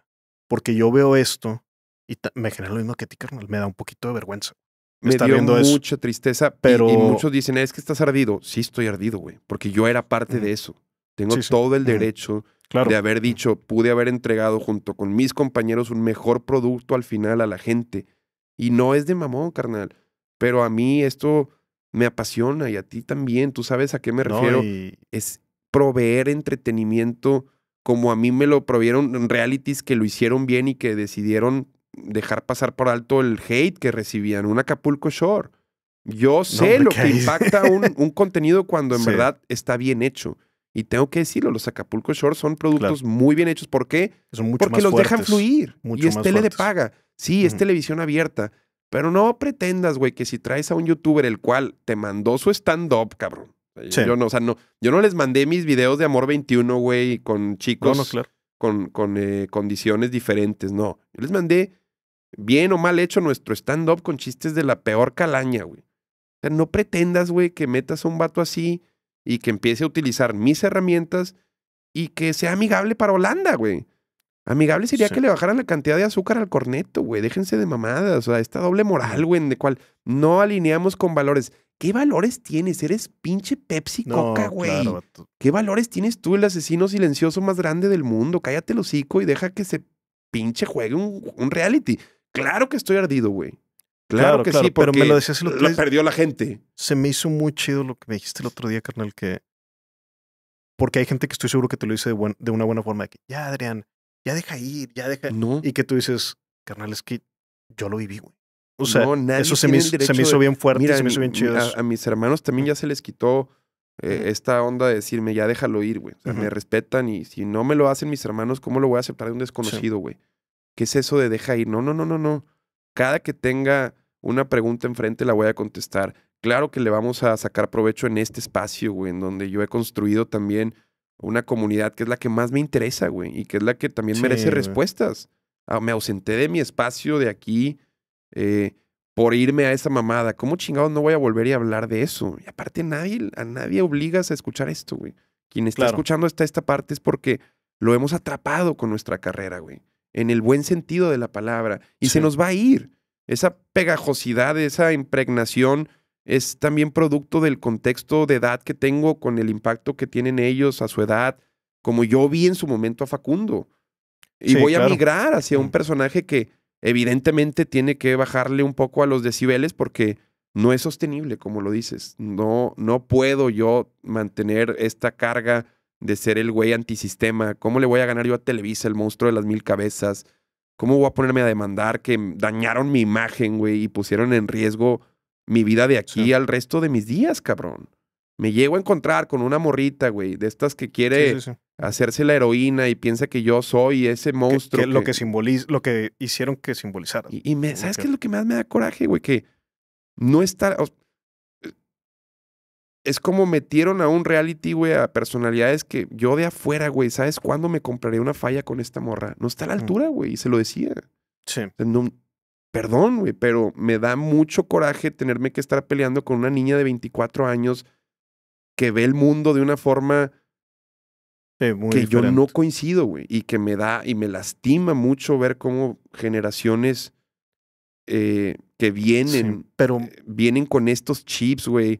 porque yo veo esto y me genera lo mismo que a ti, carnal, me da un poquito de vergüenza me está dio mucha tristeza. Pero... Y, muchos
dicen, es que estás ardido. Sí, estoy ardido, güey, porque yo era parte de eso. Tengo todo el derecho de haber dicho, pude haber entregado junto con mis compañeros un mejor producto al final a la gente. Y no es de mamón, carnal. Pero a mí esto me apasiona y a ti también. Tú sabes a qué me refiero. Es proveer entretenimiento como a mí me lo proveyeron en realities que lo hicieron bien y que decidieron dejar pasar por alto el hate que recibían, un Acapulco Shore. Yo sé lo que impacta un, contenido cuando en verdad está bien hecho. Y tengo que decirlo, los Acapulco Shore son productos muy bien hechos. ¿Por qué? Porque los dejan fluir. y es tele de paga. Sí, es televisión abierta. Pero no pretendas, güey, que si traes a un youtuber el cual te mandó su stand-up, cabrón. Eh, yo no, o sea, no, yo no les mandé mis videos de Amor 21, güey, con chicos con, con eh, condiciones diferentes. No, yo les mandé bien o mal hecho nuestro stand-up con chistes de la peor calaña, güey. O sea, no pretendas, güey, que metas a un vato así y que empiece a utilizar mis herramientas y que sea amigable para Holanda, güey. Amigable sería que le bajaran la cantidad de azúcar al corneto, güey. Déjense de mamadas. O sea, esta doble moral, güey, de cual no alineamos con valores. ¿Qué valores tienes? Eres pinche Pepsi Coca, güey. ¿Qué valores tienes tú, el asesino silencioso más grande del mundo? Cállate el hocico y deja que se pinche juegue un reality. Claro que estoy ardido, güey.
Claro, que sí, pero me lo decías lo, lo perdió la gente. Se me hizo muy chido lo que me dijiste el otro día, carnal, que porque hay gente que estoy seguro que te lo dice de, una buena forma, ya Adrián, ya deja ir, ya deja no. y que tú dices, carnal, es que yo lo viví, güey. O sea, eso se me, hizo, bien fuerte, se me hizo bien chido. A,
mis hermanos también ya se les quitó eh, esta onda de decirme, ya déjalo ir, güey. O sea, me respetan y si no me lo hacen mis hermanos, ¿cómo lo voy a aceptar de un desconocido, güey? ¿Qué es eso de deja ir? No, no, no, no, no. Cada que tenga una pregunta enfrente la voy a contestar. Claro que le vamos a sacar provecho en este espacio, güey, en donde yo he construido también una comunidad que es la que más me interesa, güey, y que es la que también merece respuestas. Ah, me ausenté de mi espacio de aquí eh, por irme a esa mamada. ¿Cómo chingados no voy a volver a hablar de eso? Y aparte, nadie, a nadie obligas a escuchar esto, güey. Quien está escuchando esta, esta parte es porque lo hemos atrapado con nuestra carrera, güey en el buen sentido de la palabra y se nos va a ir. Esa pegajosidad, esa impregnación es también producto del contexto de edad que tengo con el impacto que tienen ellos a su edad, como yo vi en su momento a Facundo. Y voy a migrar hacia un personaje que evidentemente tiene que bajarle un poco a los decibeles porque no es sostenible, como lo dices. No, no puedo yo mantener esta carga de ser el güey antisistema, cómo le voy a ganar yo a Televisa, el monstruo de las mil cabezas, cómo voy a ponerme a demandar que dañaron mi imagen, güey, y pusieron en riesgo mi vida de aquí al resto de mis días, cabrón. Me llego a encontrar con una morrita, güey, de estas que quiere hacerse la heroína y piensa que yo soy ese monstruo. Lo, que
simboliz... lo que hicieron que simbolizara. Y, me, ¿sabes qué es lo que más me da coraje, güey? Que no
está es como metieron a un reality, güey, a personalidades que yo de afuera, güey, ¿sabes cuándo me compraré una falla con esta morra? No está a la altura, güey, y se lo decía. Sí. perdón, güey, pero me da mucho coraje tenerme que estar peleando con una niña de 24 años que ve el mundo de una forma
que yo no
coincido, güey, y que me da y me lastima mucho ver cómo generaciones eh, que vienen, pero... Eh, vienen con estos chips, güey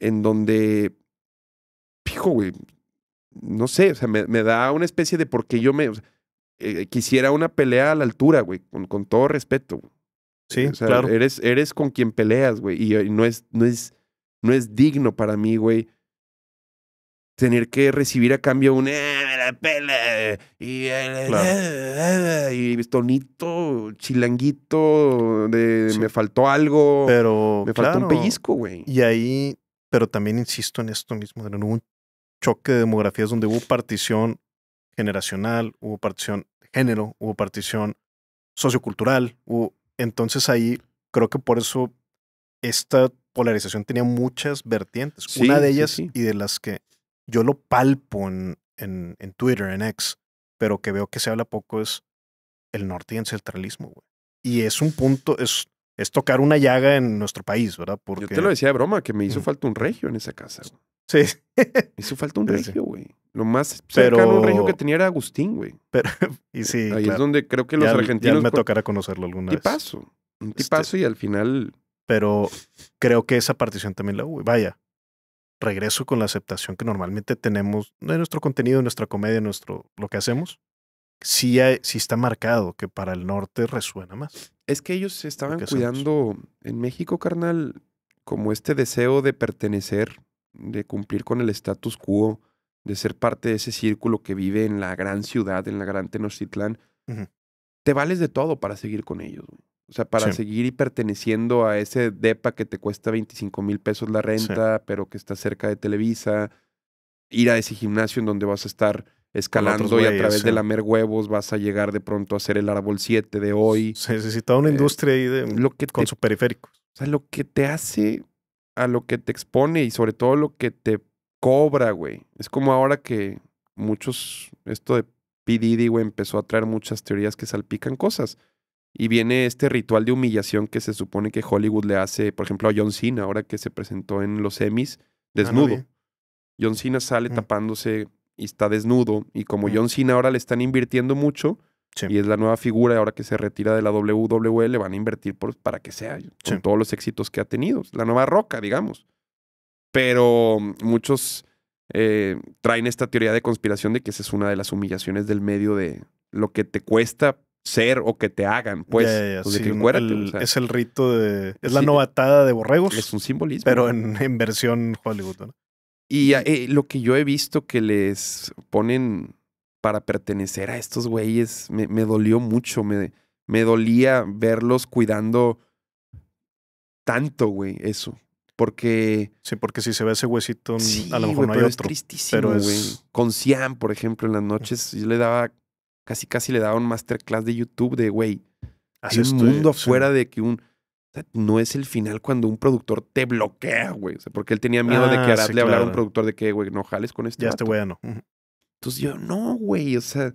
en donde, pijo, güey, no sé, o sea, me, me, da una especie de porque yo me eh, quisiera una pelea a la altura, güey, con, con todo respeto.
Sí, claro.
Eres, eres con quien peleas, güey, y, eh, no, es, no, es, no es digno para mí, güey, tener que recibir a cambio un... Ah, pelea y, eh, y tonito, chilanguito, de me faltó algo. Me faltó un pellizco, güey. Y
ahí pero también insisto en esto mismo, en un choque de demografías donde hubo partición generacional, hubo partición de género, hubo partición sociocultural, entonces ahí creo que por eso esta polarización tenía muchas vertientes. Una de ellas y de las que yo lo palpo en, en, Twitter, en X, pero que veo que se habla poco es el norte y el centralismo, Y es un punto, es, es tocar una llaga en nuestro país, ¿verdad? Porque... Yo te lo
decía de broma, que me hizo falta un regio en esa
casa. Sí. me hizo falta un regio,
güey. Lo más cercano Pero... un regio que tenía era Agustín, güey. Pero... Y sí, Ahí es donde creo que los argentinos... Ya me tocará conocerlo alguna vez. Un
este tipazo. paso y al final... Pero creo que esa partición también la... vaya, regreso con la aceptación que normalmente tenemos de nuestro contenido, de nuestra comedia, de nuestro, lo que hacemos sí, está marcado que para el norte resuena más.
Es que ellos se estaban cuidando en México, carnal, como este deseo de pertenecer, de cumplir con el status quo, de ser parte de ese círculo que vive en la gran ciudad, en la gran Tenochtitlán. Te vales de todo para seguir con ellos, O sea, para seguir y perteneciendo a ese DEPA que te cuesta 25 mil pesos la renta, pero que está cerca de Televisa, ir a ese gimnasio en donde vas a estar escalando y a través de lamer huevos vas a llegar de pronto a ser el árbol 7 de hoy. Se necesita una eh, industria ahí de, lo con su periférico. O sea, lo que te hace a lo que te expone y sobre todo lo que te cobra, güey. Es como ahora que muchos, esto de P. güey, empezó a traer muchas teorías que salpican cosas. Y viene este ritual de humillación que se supone que Hollywood le hace, por ejemplo, a John Cena, ahora que se presentó en los Emmys, ah, desnudo. John Cena sale mm. tapándose y está desnudo. Y como John Cena ahora le están invirtiendo mucho y es la nueva figura, ahora que se retira de la WWE, le van a invertir para que sea, con todos los éxitos que ha tenido. La nueva roca, digamos. Pero muchos eh, traen esta teoría de conspiración de que esa es una de las humillaciones del medio de lo que te cuesta ser o que te hagan, pues. Es
el rito de. Es la novatada de borregos. Es un simbolismo. Pero en, en versión Hollywood. ¿no?
Y ah, eh, lo que yo he visto que les ponen para pertenecer a estos güeyes me, dolió mucho. Me, me dolía verlos cuidando tanto, güey, eso. Porque. Sí, porque si se ve ese huesito, a lo mejor no hay otro. Es tristísimo, pero es... Con Siam, por ejemplo, en las noches, yo le daba. Casi, casi le daba un masterclass de YouTube de, güey. Hay un mundo afuera de que un no es el final cuando un productor te bloquea, güey. O sea, porque él tenía miedo de que ah, Arad le hablara a un productor de que, güey, no jales con este. Ya este güey no. Entonces yo, no, güey, o sea,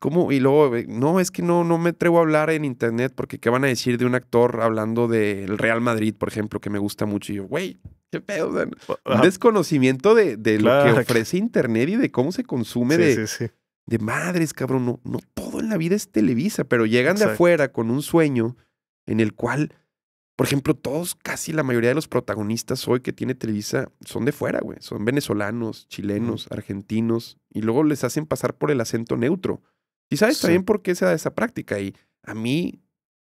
¿cómo? Y luego, eh, no, es que no, no me atrevo a hablar en internet porque ¿qué van a decir de un actor hablando del Real Madrid, por ejemplo, que me gusta mucho? Y yo, güey, qué pedo. un desconocimiento de, de lo que ofrece internet y de cómo se consume de... de madres, cabrón, no, no todo en la vida es Televisa, pero llegan de afuera con un sueño en el cual, por ejemplo, todos, casi la mayoría de los protagonistas hoy que tiene Televisa son de fuera, güey. Son venezolanos, chilenos, argentinos, y luego les hacen pasar por el acento neutro. Y sabes también por qué se da esa práctica. Y a mí,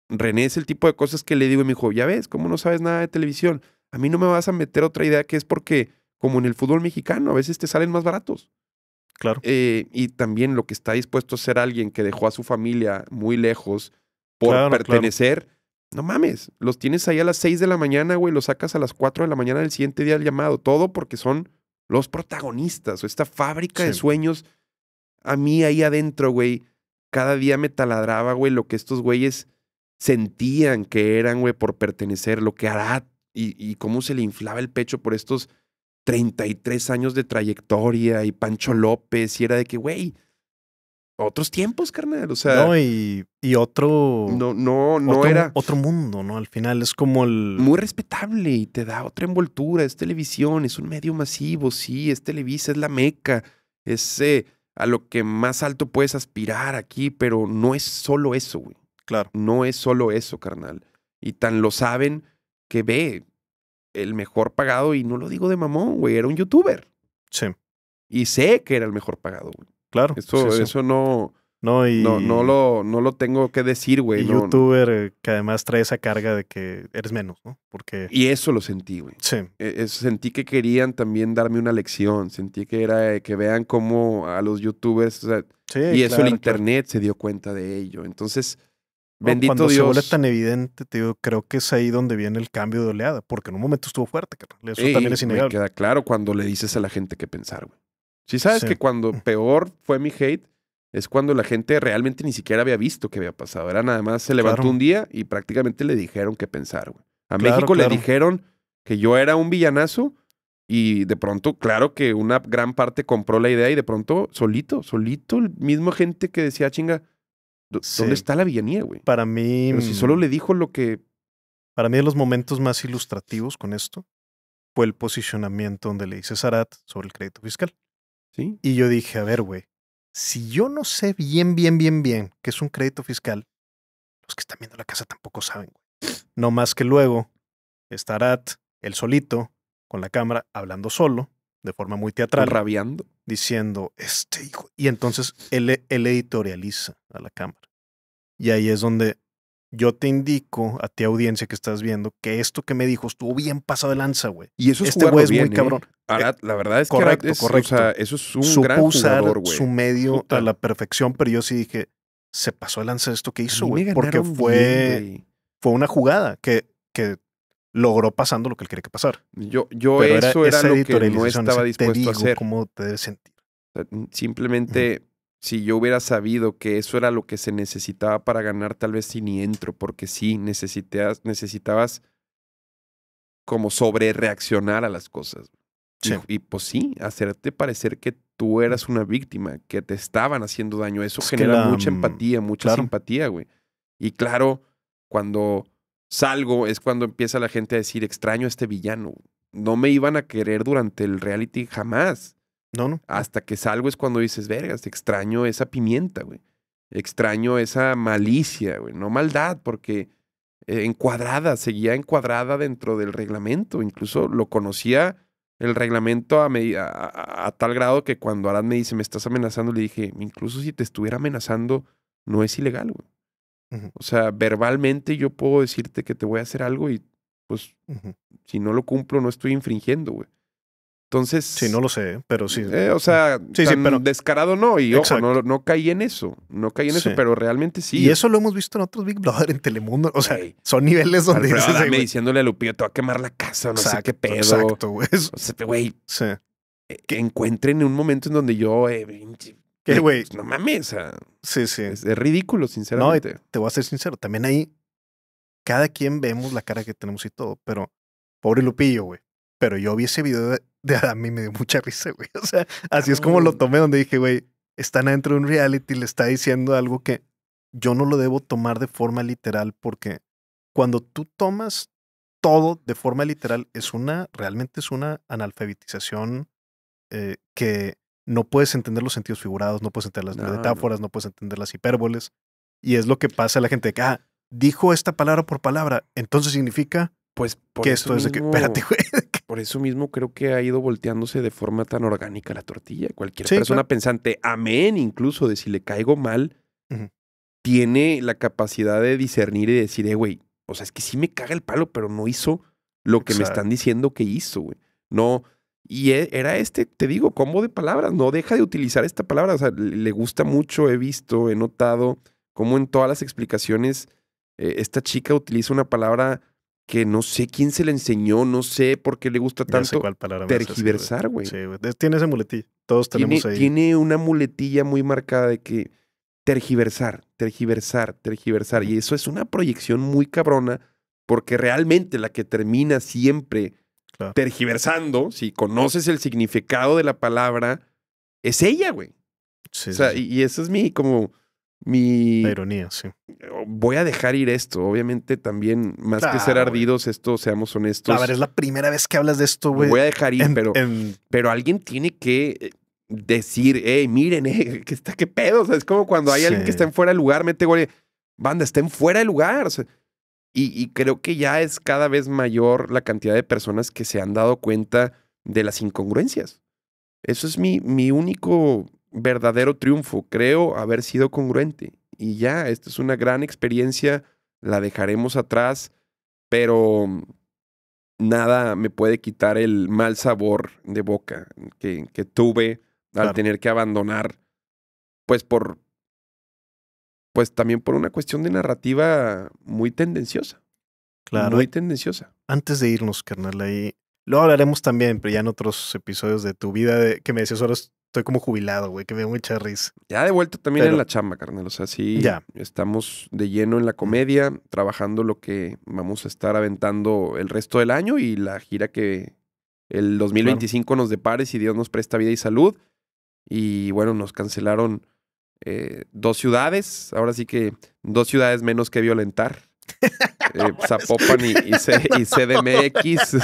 René es el tipo de cosas que le digo y me dijo, ya ves, ¿cómo no sabes nada de televisión? A mí no me vas a meter otra idea que es porque, como en el fútbol mexicano, a veces te salen más baratos. Claro. Eh, y también lo que está dispuesto a ser alguien que dejó a su familia muy lejos por pertenecer, no mames, los tienes ahí a las 6 de la mañana, güey, los sacas a las 4 de la mañana del siguiente día del llamado. Todo porque son los protagonistas, o esta fábrica de sueños. A mí ahí adentro, güey, cada día me taladraba, güey, lo que estos güeyes sentían que eran, güey, por pertenecer, lo que hará y, y cómo se le inflaba el pecho por estos 33 años de trayectoria y Pancho López. Y era de que, güey, otros tiempos, carnal. O sea. No,
y, otro. No, no, no era. Otro mundo, ¿no? Al final es como el. Muy
respetable y te da otra envoltura. Es televisión, es un medio masivo, sí, es Televisa, es la meca, es eh, a lo que más alto puedes aspirar aquí, pero no es solo eso, güey. Claro. No es solo eso, carnal. Y tan lo saben que ve el mejor pagado, y no lo digo de mamón, güey, era un youtuber. Sí. Y sé que era el mejor pagado, güey
Claro. Eso, eso no. No, y, no, no, lo, no lo tengo que decir, güey. Y youtuber que además trae esa carga de que eres menos, ¿no? Porque...
Y eso lo sentí, güey. Sí. E, sentí que querían también darme una lección. Sentí que era eh, que vean cómo a los youtubers... sí, y eso el internet se dio cuenta de ello. Entonces, bendito Dios. se vuelve tan
evidente, te creo que es ahí donde viene el cambio de oleada. Porque en un momento estuvo fuerte, Eso también
queda claro cuando le dices a la gente qué pensar, güey. Si ¿Sí sabes que cuando peor fue mi hate es cuando la gente realmente ni siquiera había visto qué había pasado. Era nada más se levantó un día y prácticamente le dijeron qué pensar, güey. A México le dijeron que yo era un villanazo y de pronto, claro que una gran parte compró la idea y de pronto solito, solito, el mismo gente que decía, chinga, ¿dónde
está la villanía, güey? Para mí... si solo le dijo lo que... Para mí de los momentos más ilustrativos con esto fue el posicionamiento donde le dice Sarat sobre el crédito fiscal. Y yo dije, a ver, güey, si yo no sé bien, bien, bien, bien que es un crédito fiscal, los que están viendo la casa tampoco saben, No más que luego estará él solito, con la cámara, hablando solo, de forma muy teatral. Rabiando. Diciendo, este hijo. Y entonces él, e, él editorializa a la cámara. Y ahí es donde yo te indico a ti audiencia que estás viendo que esto que me dijo estuvo bien pasado de lanza, güey. Y eso es este güey muy ¿eh? cabrón. Eh, la verdad es correcto, que es, correcto. eso es un gran jugador, usar su medio a la perfección, pero yo sí dije, se pasó de lanza esto que hizo, güey, porque fue fue una jugada que que logró pasando lo que él quería que pasar. Yo yo eso era, lo que no estaba dispuesto te digo a hacer. cómo te debes
sentir. Simplemente si yo hubiera sabido que eso era lo que se necesitaba para ganar, tal vez si ni entro, porque sí, necesitabas, necesitabas como sobre reaccionar a las cosas. Y, pues sí, hacerte parecer que tú mm. eras una víctima, que te estaban haciendo daño. Eso genera mucha mm, empatía, mucha simpatía, güey. Y claro, cuando salgo es cuando empieza la gente a decir, extraño a este villano. No me iban a querer durante el reality jamás no, no. Hasta que salgo es cuando dices, vergas, extraño esa pimienta, güey. Extraño esa malicia, güey. No maldad, porque eh, encuadrada, seguía encuadrada dentro del reglamento. Incluso lo conocía el reglamento a, tal grado que cuando Arad me dice, me estás amenazando, le dije, incluso si te estuviera amenazando, no es ilegal, güey. O sea, verbalmente yo puedo decirte que te voy a hacer algo y pues si no lo cumplo no estoy infringiendo, güey. Entonces. Sí, no lo sé, pero sí. Eh, o sea, tan descarado no. Y ojo, no, no, caí en eso. No caí en eso, pero realmente sí. Y eso
lo hemos visto en otros Big Brother en Telemundo. O sea, son niveles donde. dices,
diciéndole a Lupillo, te va a quemar la casa, o sea qué pedo. Exacto, güey.
O sea, güey. Sí. Eh, que encuentren un momento en donde yo. Eh, ¿Qué, güey? Pues, no mames. O sea, sí, sí. Es, es, ridículo, sinceramente. No, te voy a ser sincero. También ahí, cada quien vemos la cara que tenemos y todo, pero pobre Lupillo, güey. Pero yo vi ese video de, Adam y me dio mucha risa, güey. O sea, así es como lo tomé, donde dije, güey, están adentro de un reality, le está diciendo algo que yo no lo debo tomar de forma literal, porque cuando tú tomas todo de forma literal, es una, realmente es una analfabetización eh, que no puedes entender los sentidos figurados, no puedes entender las metáforas, no. puedes entender las hipérboles. Y es lo que pasa a la gente que, ah, dijo esta palabra por palabra, entonces significa pues que esto es de que, espérate,
güey, por eso mismo creo que ha ido volteándose de forma tan orgánica la tortilla. Cualquier persona pensante, amén, incluso de si le caigo mal, tiene la capacidad de discernir y decir, eh, güey, o sea, es que sí me caga el palo, pero no hizo lo que me están diciendo que hizo, güey. No, y e, era este, te digo, combo de palabras. No deja de utilizar esta palabra. O sea, le gusta mucho, he visto, he notado cómo en todas las explicaciones eh, esta chica utiliza una palabra que no sé quién se le enseñó, no sé por qué le gusta tanto tergiversar, güey. Sí, güey.
Tiene esa muletilla. Todos
tenemos tiene, Tiene una muletilla muy marcada de que tergiversar, tergiversar, tergiversar. Y eso es una proyección muy cabrona porque realmente la que termina siempre tergiversando, si conoces el significado de la palabra, es ella, güey. Sí, o sea, y eso es mi como mi, la ironía, sí. Voy a dejar ir esto. Obviamente, también, más que ser ah, ardidos, esto, seamos honestos. A ver, es
la primera vez que hablas de esto, güey. Voy a dejar ir, pero,
pero alguien tiene que eh, decir, hey, miren, eh, que está, qué pedo. O es como cuando hay alguien que está en fuera de lugar, mete güey. Banda, está en fuera de lugar. y, y, creo que ya es cada vez mayor la cantidad de personas que se han dado cuenta de las incongruencias. Eso es mi, mi único verdadero triunfo. Creo haber sido congruente. Y ya, esta es una gran experiencia, la dejaremos atrás, pero mm, nada me puede quitar el mal sabor de boca que, que tuve al tener que abandonar, pues por, pues también por una
cuestión de narrativa muy tendenciosa. Claro. Muy eh, tendenciosa. Antes de irnos, carnal, ahí lo hablaremos también, pero ya en otros episodios de tu vida, que me decías, ahora estoy como jubilado, güey, que me muy mucha risa.
Ya de vuelta también en la chamba, carnal. O sea, sí, ya. estamos de lleno en la mm. comedia, trabajando lo que vamos a estar aventando el resto del año y la gira que el 2025 nos depare si Dios nos presta vida y salud. Y bueno, nos cancelaron eh, dos ciudades, ahora sí que dos ciudades menos que violentar. Eh, Zapopan y, CDMX.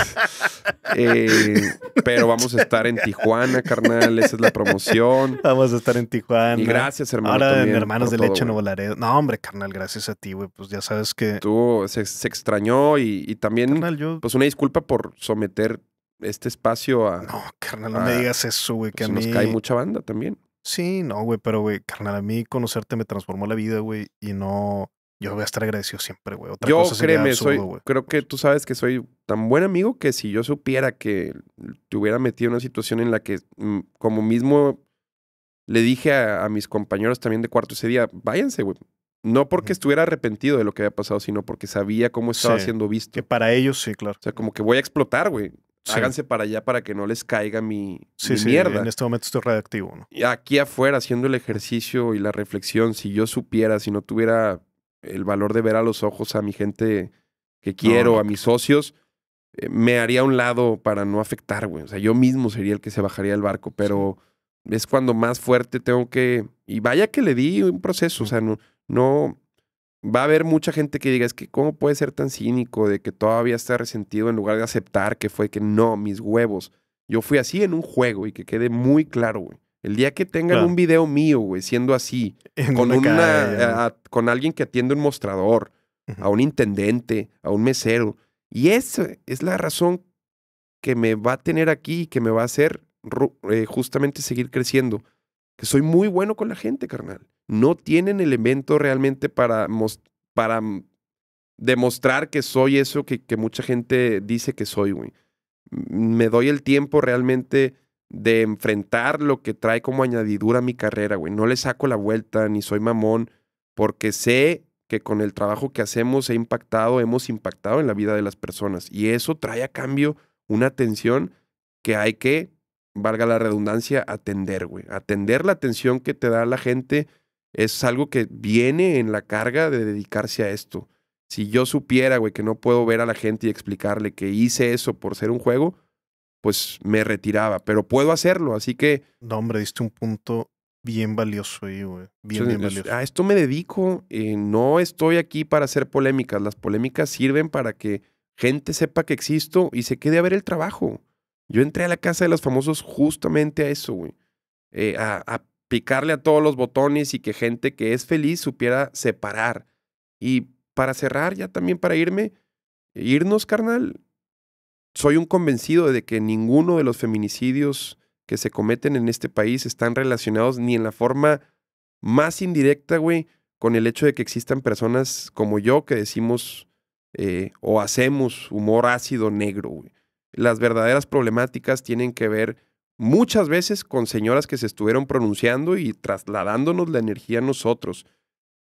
Eh, pero vamos a estar en Tijuana, carnal. Esa es la promoción.
Vamos a estar en Tijuana. gracias, hermano. Ahora en Hermanos de Leche no volaré No, hombre, carnal, gracias a ti, güey.
Pues ya sabes que. Tú se, extrañó y, también. Pues una disculpa por someter este espacio a. No, carnal, no me digas eso, güey. Que a mí. Nos cae mucha
banda también. Sí, no, güey, pero, güey, carnal, a mí conocerte me transformó la vida, güey, y no yo voy a estar agradecido siempre, güey. yo, créeme, soy,
creo que tú sabes que soy tan buen amigo que si yo supiera que te hubiera metido en una situación en la que, mm, como mismo le dije a, mis compañeros también de cuarto ese día, váyanse, güey. No porque estuviera arrepentido de lo que había pasado, sino porque sabía cómo estaba siendo visto. Que para ellos sí, claro. O sea, como que voy a explotar, güey. Háganse para allá para que no les caiga mi, mi mierda. En este
momento estoy reactivo, ¿no?
Y aquí afuera, haciendo el ejercicio y la reflexión, si yo supiera, si no tuviera el valor de ver a los ojos a mi gente que quiero, a mis socios, eh, me haría a un lado para no afectar, güey. O sea, yo mismo sería el que se bajaría del barco, pero es cuando más fuerte tengo que. Y vaya que le di un proceso, o sea, no, no. Va a haber mucha gente que diga, es que cómo puede ser tan cínico de que todavía está resentido en lugar de aceptar que fue que no, mis huevos. Yo fui así en un juego y que quede muy claro, güey. El día que tengan un video mío, güey, siendo así, con, una, eh, con alguien que atiende un mostrador, a un intendente, a un mesero. Y esa es la razón que me va a tener aquí y que me va a hacer eh, justamente seguir creciendo. Que soy muy bueno con la gente, carnal. No tienen elemento realmente para, demostrar que soy eso que, que mucha gente dice que soy, güey. Me doy el tiempo realmente de enfrentar lo que trae como añadidura a mi carrera, güey. No le saco la vuelta, ni soy mamón, porque sé que con el trabajo que hacemos he impactado, hemos impactado en la vida de las personas. Y eso trae a cambio una atención que hay que, valga la redundancia, atender, güey. Atender la atención que te da la gente es algo que viene en la carga de dedicarse a esto. Si yo supiera, güey, que no puedo ver a la gente y explicarle que hice eso por ser un juego, pues me retiraba, pero puedo hacerlo, así que... No, hombre, diste
un punto bien valioso ahí, güey. Bien, bien valioso.
A ah, esto me dedico, eh, no estoy aquí para hacer polémicas, las polémicas sirven para que gente sepa que existo y se quede a ver el trabajo. Yo entré a la casa de los famosos justamente a eso, güey. Eh, a, a picarle a todos los botones y que gente que es feliz supiera separar. Y para cerrar, ya también para irme, irnos, carnal, soy un convencido de que ninguno de los feminicidios que se cometen en este país están relacionados ni en la forma más indirecta, güey, con el hecho de que existan personas como yo que decimos eh, o hacemos humor ácido negro. Güey. Las verdaderas problemáticas tienen que ver muchas veces con señoras que se estuvieron pronunciando y trasladándonos la energía a nosotros.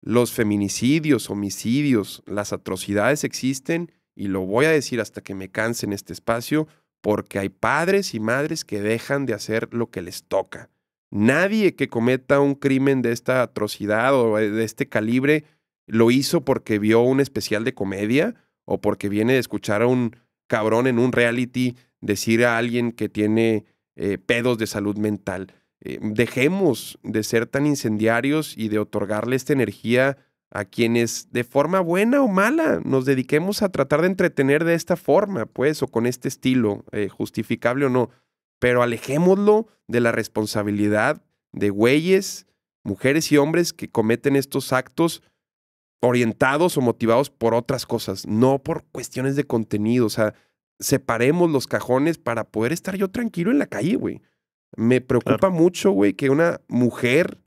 Los feminicidios, homicidios, las atrocidades existen y lo voy a decir hasta que me canse en este espacio, porque hay padres y madres que dejan de hacer lo que les toca. Nadie que cometa un crimen de esta atrocidad o eh, de este calibre lo hizo porque vio un especial de comedia o porque viene de escuchar a un cabrón en un reality decir a alguien que tiene eh, pedos de salud mental. Eh, dejemos de ser tan incendiarios y de otorgarle esta energía a quienes de forma buena o mala nos dediquemos a tratar de entretener de esta forma, pues, o con este estilo, eh, justificable o no. Pero alejémoslo de la responsabilidad de güeyes, mujeres y hombres que cometen estos actos orientados o motivados por otras cosas, no por cuestiones de contenido. O sea, separemos los cajones para poder estar yo tranquilo en la calle, güey. Me preocupa mucho, güey, que una mujer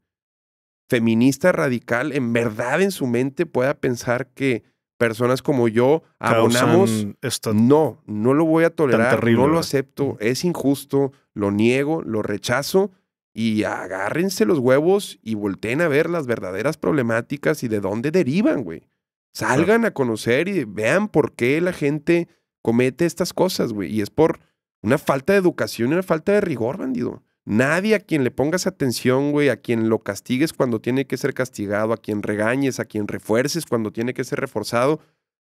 feminista radical en verdad en su mente pueda pensar que personas como yo abonamos. No, no lo voy a tolerar, no lo acepto, es injusto, lo niego, lo rechazo y agárrense los huevos y volteen a ver las verdaderas problemáticas y de dónde derivan, güey. Salgan a conocer y vean por qué la gente comete estas cosas, güey. Y es por una falta de educación y una falta de rigor, bandido. Nadie a quien le pongas atención, güey, a quien lo castigues cuando tiene que ser castigado, a quien regañes, a quien refuerces cuando tiene que ser reforzado,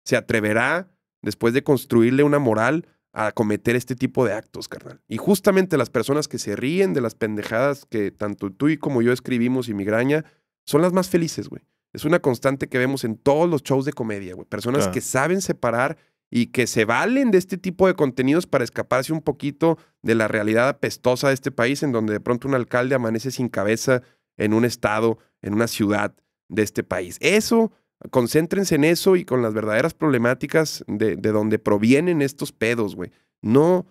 se atreverá, después de construirle una moral, a cometer este tipo de actos, carnal. Y justamente las personas que se ríen de las pendejadas que tanto tú y como yo escribimos y migraña, son las más felices, güey. Es una constante que vemos en todos los shows de comedia, güey. Personas que saben separar y que se valen de este tipo de contenidos para escaparse un poquito de la realidad apestosa de este país, en donde de pronto un alcalde amanece sin cabeza en un estado, en una ciudad de este país. Eso, concéntrense en eso y con las verdaderas problemáticas de, donde provienen estos pedos, güey. No,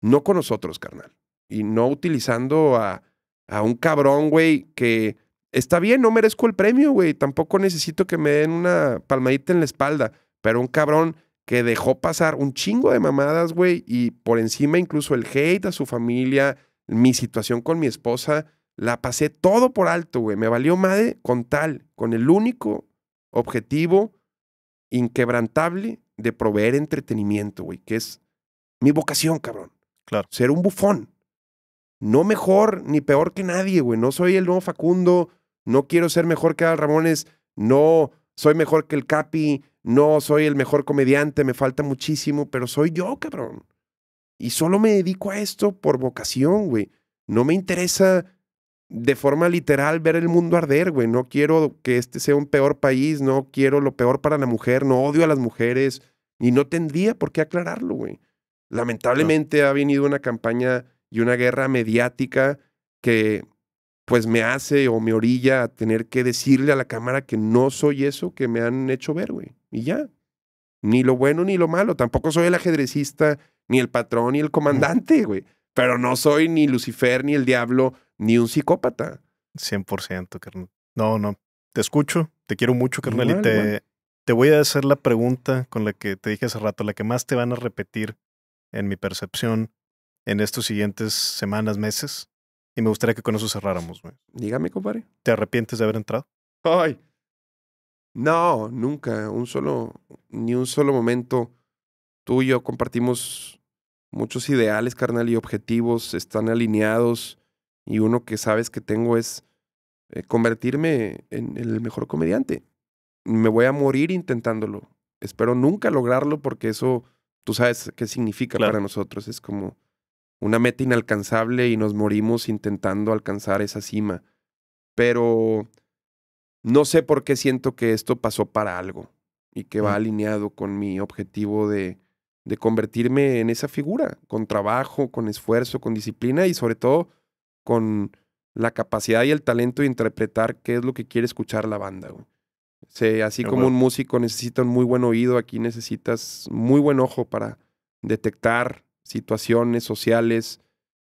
no con nosotros, carnal. Y no utilizando a, a un cabrón, güey, que está bien, no merezco el premio, güey. Tampoco necesito que me den una palmadita en la espalda, pero un cabrón que dejó pasar un chingo de mamadas, güey, y por encima incluso el hate a su familia, mi situación con mi esposa, la pasé todo por alto, güey. Me valió madre con tal, con el único objetivo inquebrantable de proveer entretenimiento, güey, que es mi vocación, cabrón. Claro. Ser un bufón. No mejor ni peor que nadie, güey. No soy el nuevo Facundo, no quiero ser mejor que Al Ramones, no soy mejor que el Capi, no soy el mejor comediante, me falta muchísimo, pero soy yo, cabrón. Y solo me dedico a esto por vocación, güey. No me interesa de forma literal ver el mundo arder, güey. No quiero que este sea un peor país, no quiero lo peor para la mujer, no odio a las mujeres y no tendría por qué aclararlo, güey. Lamentablemente ha venido una campaña y una guerra mediática que pues me hace o me orilla a tener que decirle a la cámara que no soy eso que me han hecho ver, güey. Y ya. Ni lo bueno ni lo malo. Tampoco soy el ajedrecista, ni el patrón, ni el comandante, güey. Pero no soy ni Lucifer, ni el diablo, ni un
psicópata. 100%, carnal. No, no. Te escucho, te quiero mucho, carnal. y te, te voy a hacer la pregunta con la que te dije hace rato, la que más te van a repetir en mi percepción en estos siguientes semanas, meses y me gustaría que con eso cerráramos, güey. Dígame, compadre. ¿Te arrepientes de haber entrado?
Ay. No, nunca. Un solo, ni un solo momento. Tú y yo compartimos muchos ideales, carnal, y objetivos. Están alineados. Y uno que sabes que tengo es eh, convertirme en el mejor comediante. Me voy a morir intentándolo. Espero nunca lograrlo porque eso, tú sabes qué significa para nosotros. Es como una meta inalcanzable y nos morimos intentando alcanzar esa cima. Pero no sé por qué siento que esto pasó para algo y que va mm. alineado con mi objetivo de, de convertirme en esa figura, con trabajo, con esfuerzo, con disciplina y sobre todo con la capacidad y el talento de interpretar qué es lo que quiere escuchar la banda. así como un músico necesita un muy buen oído, aquí necesitas muy buen ojo para detectar situaciones sociales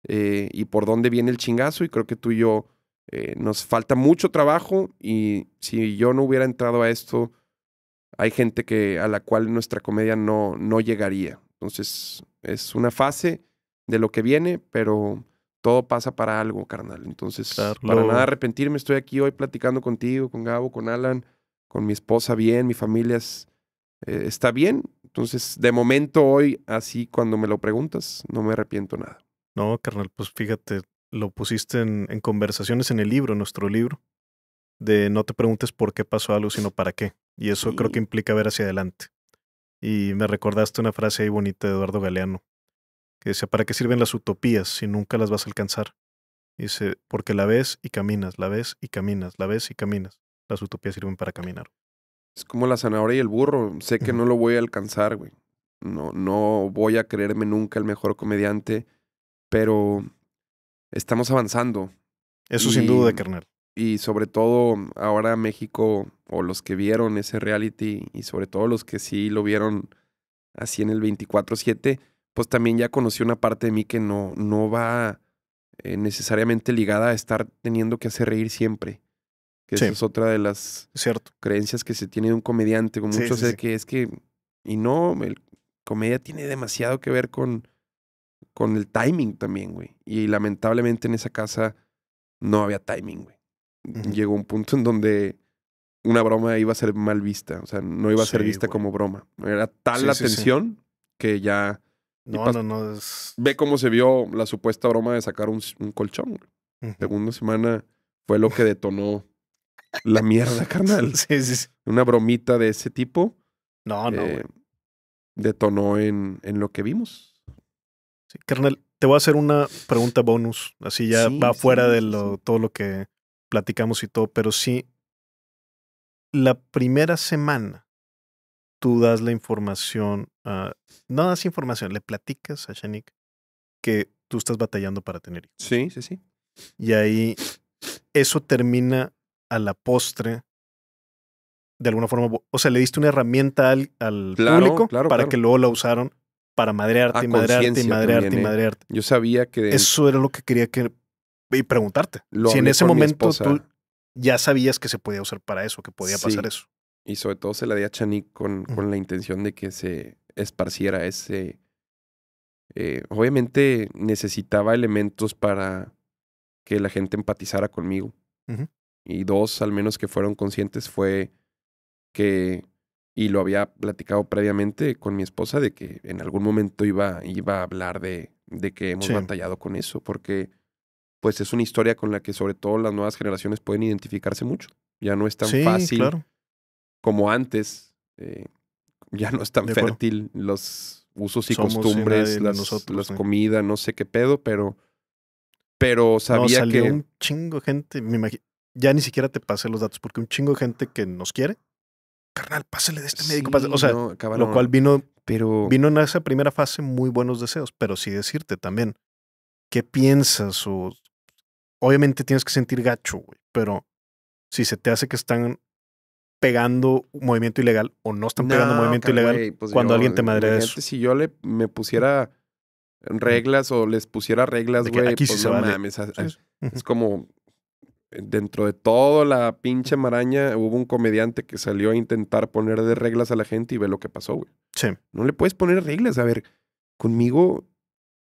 eh, y por dónde viene el chingazo. Y creo que tú y yo eh, nos falta mucho trabajo y si yo no hubiera entrado a esto, hay gente que, a la cual nuestra comedia no, no llegaría. Entonces es una fase de lo que viene, pero todo pasa para algo, carnal. Entonces, para nada arrepentirme, estoy aquí hoy platicando contigo, con Gabo, con Alan, con mi esposa bien, mi familia es eh, está bien. Entonces, de momento hoy, así cuando me lo
preguntas, no me arrepiento nada. No, carnal, pues fíjate, lo pusiste en, conversaciones en el libro, en nuestro libro, de no te preguntes por qué pasó algo, sino para qué. Y eso creo que implica ver hacia adelante. Y me recordaste una frase ahí bonita de Eduardo Galeano, que decía, ¿para qué sirven las utopías si nunca las vas a alcanzar? Dice, porque la ves y caminas, la ves y caminas, la ves y caminas. Las utopías sirven para caminar.
Es como la zanahoria y el burro. Sé que no lo voy a alcanzar, güey. No, no voy a creerme nunca el mejor comediante, pero estamos avanzando. Eso sin duda, carnal. Y sobre todo ahora México, o los que vieron ese reality, y sobre todo los que sí lo vieron así en el 24-7, pues también ya conocí una parte de mí que no, no va eh, necesariamente ligada a estar teniendo que hacer reír siempre. Que es otra de las creencias que se tiene de un comediante, con muchos de que es que, y no, el comedia tiene demasiado que ver con, con el timing también, güey. Y lamentablemente en esa casa no había timing, güey. Llegó un punto en donde una broma iba a ser mal vista, o sea, no iba a ser vista como broma. Era tal la tensión que ya... No, no, no. Ve cómo se vio la supuesta broma de sacar un, colchón. Segunda semana fue lo que detonó la mierda, carnal. Sí, sí, sí. Una bromita
de ese tipo. No, no. Eh, detonó en, en lo que vimos. Sí, carnal, te voy a hacer una pregunta bonus. Así ya va fuera de lo, todo lo que platicamos y todo, pero sí. La primera semana tú das la información, a... no das información, le platicas a Shanik que tú estás batallando para tener hijos. Sí, sí, sí. Y ahí eso termina a la postre, de alguna forma, o sea, le diste una herramienta al, público para que luego la usaron para madrearte, y madrearte, y madrearte, y ¿eh? madrearte. Yo sabía que... Eso era lo que quería que... Y preguntarte. si en ese momento tú ya sabías que se podía usar para eso, que podía pasar eso. Y sobre todo
se la di a Chanik con, con la intención de que se esparciera ese... Eh, obviamente necesitaba elementos para que la gente empatizara conmigo y dos al menos que fueron conscientes fue que, y lo había platicado previamente con mi esposa, de que en algún momento iba, iba a hablar de, de que hemos batallado con eso, porque pues es una historia con la que sobre todo las nuevas generaciones pueden identificarse mucho. Ya no es tan fácil como antes, eh, ya no es tan fértil los usos y costumbres, las, comidas, no sé qué pedo, pero pero sabía que un
chingo gente, me ya ni siquiera te pasé los datos, porque un chingo de gente que nos quiere, carnal, pásale de este médico. O sea, lo cual vino, pero... vino en esa primera fase muy buenos deseos, pero sí decirte también, ¿qué piensas? O, obviamente tienes que sentir gacho, güey, pero si se te hace que están pegando un movimiento ilegal o no están pegando movimiento ilegal pues cuando alguien te madre eso.
Si yo le me pusiera reglas o les pusiera reglas, güey, pues no mames. es, como dentro de toda la pinche maraña, hubo un comediante que salió a intentar poner de reglas a la gente y ve lo que pasó, güey. Sí. No le puedes poner reglas. A ver, conmigo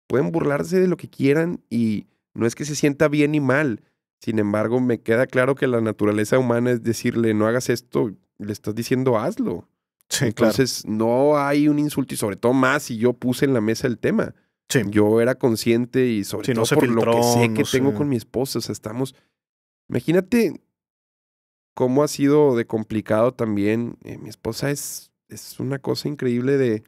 pueden burlarse de lo que quieran y no es que se sienta bien y mal. Sin embargo, me queda claro que la naturaleza humana es decirle, no hagas esto, le estás diciendo hazlo. Sí, Entonces, no hay un insulto y sobre todo más si yo puse en la mesa el tema. Sí. Yo era consciente y sobre todo no por lo que sé que tengo con mi esposa. O sea, estamos Imagínate cómo ha sido de complicado también. Eh, mi esposa es, es una cosa increíble de,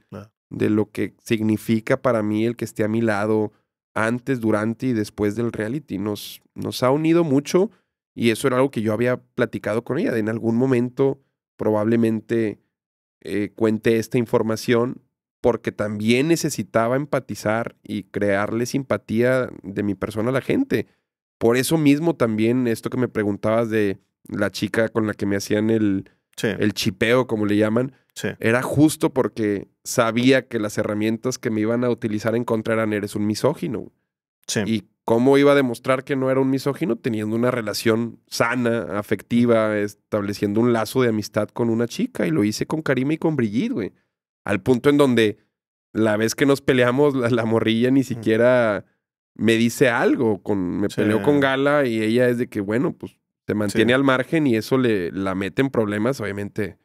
de lo que significa para mí el que esté a mi lado antes, durante y después del reality. Nos, nos ha unido mucho y eso era algo que yo había platicado con ella. en algún momento probablemente eh, cuente esta información porque también necesitaba empatizar y crearle simpatía de mi persona a la gente. Por eso mismo también esto que me preguntabas de la chica con la que me hacían el, el chipeo, como le llaman, era justo porque sabía que las herramientas que me iban a utilizar en contra eran eres un misógino. Y cómo iba a demostrar que no era un misógino teniendo una relación sana, afectiva, estableciendo un lazo de amistad con una chica. Y lo hice con Karima y con Brigitte, güey. Al punto en donde la vez que nos peleamos, la, morrilla ni mm. siquiera me dice algo. Con, me peleó con Gala y ella es de que, bueno, pues se mantiene al margen y eso le la mete en problemas, obviamente.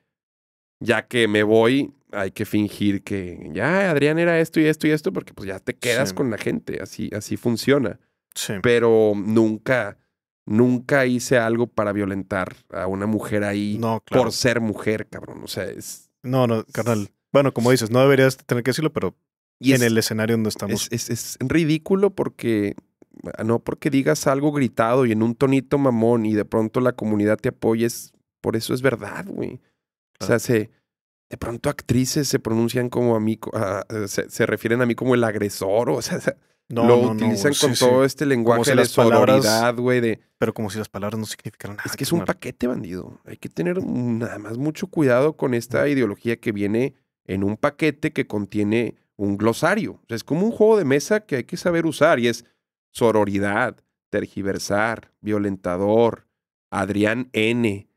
Ya que me voy, hay que fingir que ya Adrián era esto y esto y esto, porque pues ya te quedas con la gente. Así, así funciona. Pero nunca. Nunca hice algo para violentar a una mujer ahí por ser mujer, cabrón. O sea,
es. No, no, carnal. Bueno, como dices, no deberías tener que decirlo, pero en el escenario donde estamos. Es, ridículo porque no porque digas algo gritado y en un tonito
mamón y de pronto la comunidad te es por eso es verdad, güey. O sea, se, de pronto actrices se pronuncian como a mí, se, refieren a mí como el agresor, o sea, no, lo utilizan con todo este lenguaje de sororidad, güey. Pero como si las palabras no significaran nada. Es que es un paquete bandido. Hay que tener nada más mucho cuidado con esta ideología que viene en un paquete que contiene un glosario. es como un juego de mesa que hay que saber usar y es sororidad, tergiversar, violentador, Adrián N.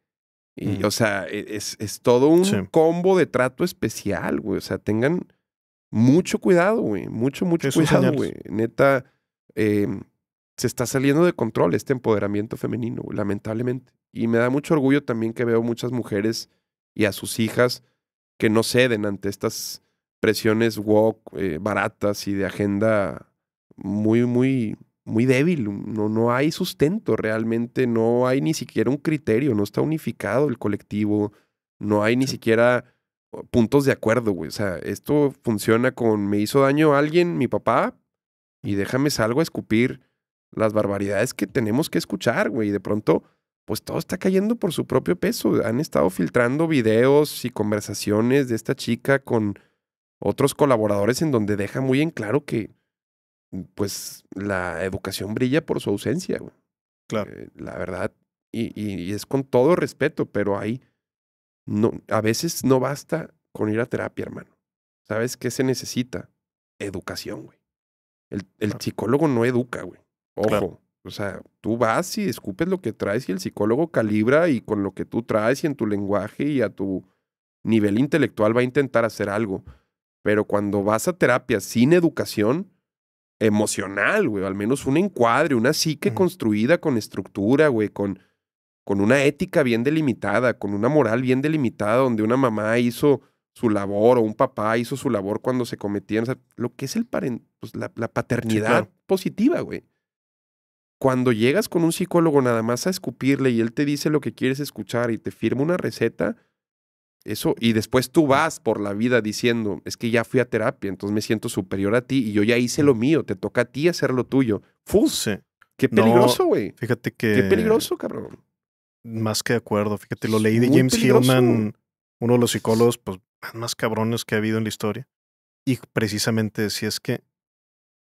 Y, mm. O sea, e, es, es todo un combo de trato especial, güey. O sea, tengan mucho cuidado, güey. Mucho, mucho cuidado, güey. Neta, em, se está saliendo de control este empoderamiento femenino, lamentablemente. Y me da mucho orgullo también que veo muchas mujeres y a sus hijas que no ceden ante estas presiones woke eh, baratas y de agenda muy, muy, muy débil. No, no hay sustento realmente, no hay ni siquiera un criterio, no está unificado el colectivo, no hay ni siquiera puntos de acuerdo, güey. O sea, esto funciona con me hizo daño alguien, mi papá, y déjame salgo a escupir las barbaridades que tenemos que escuchar, güey. Y de pronto, pues todo está cayendo por su propio peso. Han estado filtrando videos y conversaciones de esta chica con otros colaboradores en donde deja muy en claro que mm, pues la educación brilla por su ausencia. Güey. Claro. Eh, la verdad, y, es con todo respeto, pero ahí no, a veces no basta con ir a terapia, hermano. ¿Sabes qué se necesita? Educación, güey. El, psicólogo no educa, güey. Ojo. O sea, tú vas y escupes lo que traes y el psicólogo calibra y con lo que tú traes y en tu lenguaje y a tu nivel intelectual va a intentar hacer algo. Pero cuando vas a terapia sin educación emocional, güey, al menos un encuadre, una psique construida con estructura, güey, con, con una ética bien delimitada, con una moral bien delimitada, donde una mamá hizo su labor o un papá hizo su labor cuando se cometían, o sea, lo que es el pues, la, paternidad positiva, güey. Cuando llegas con un psicólogo nada más a escupirle y él te dice lo que quieres escuchar y te firma una receta, eso, y después tú vas por la vida diciendo, es que ya fui a terapia, entonces me siento superior a ti y yo ya hice lo mío, te toca a ti hacer lo tuyo. Fuse. Qué peligroso, güey. fíjate
que. Qué peligroso, cabrón. Más que de acuerdo. Fíjate, lo leí de James Hillman, uno de los psicólogos pues, más cabrones que ha habido en la historia. Y precisamente si es que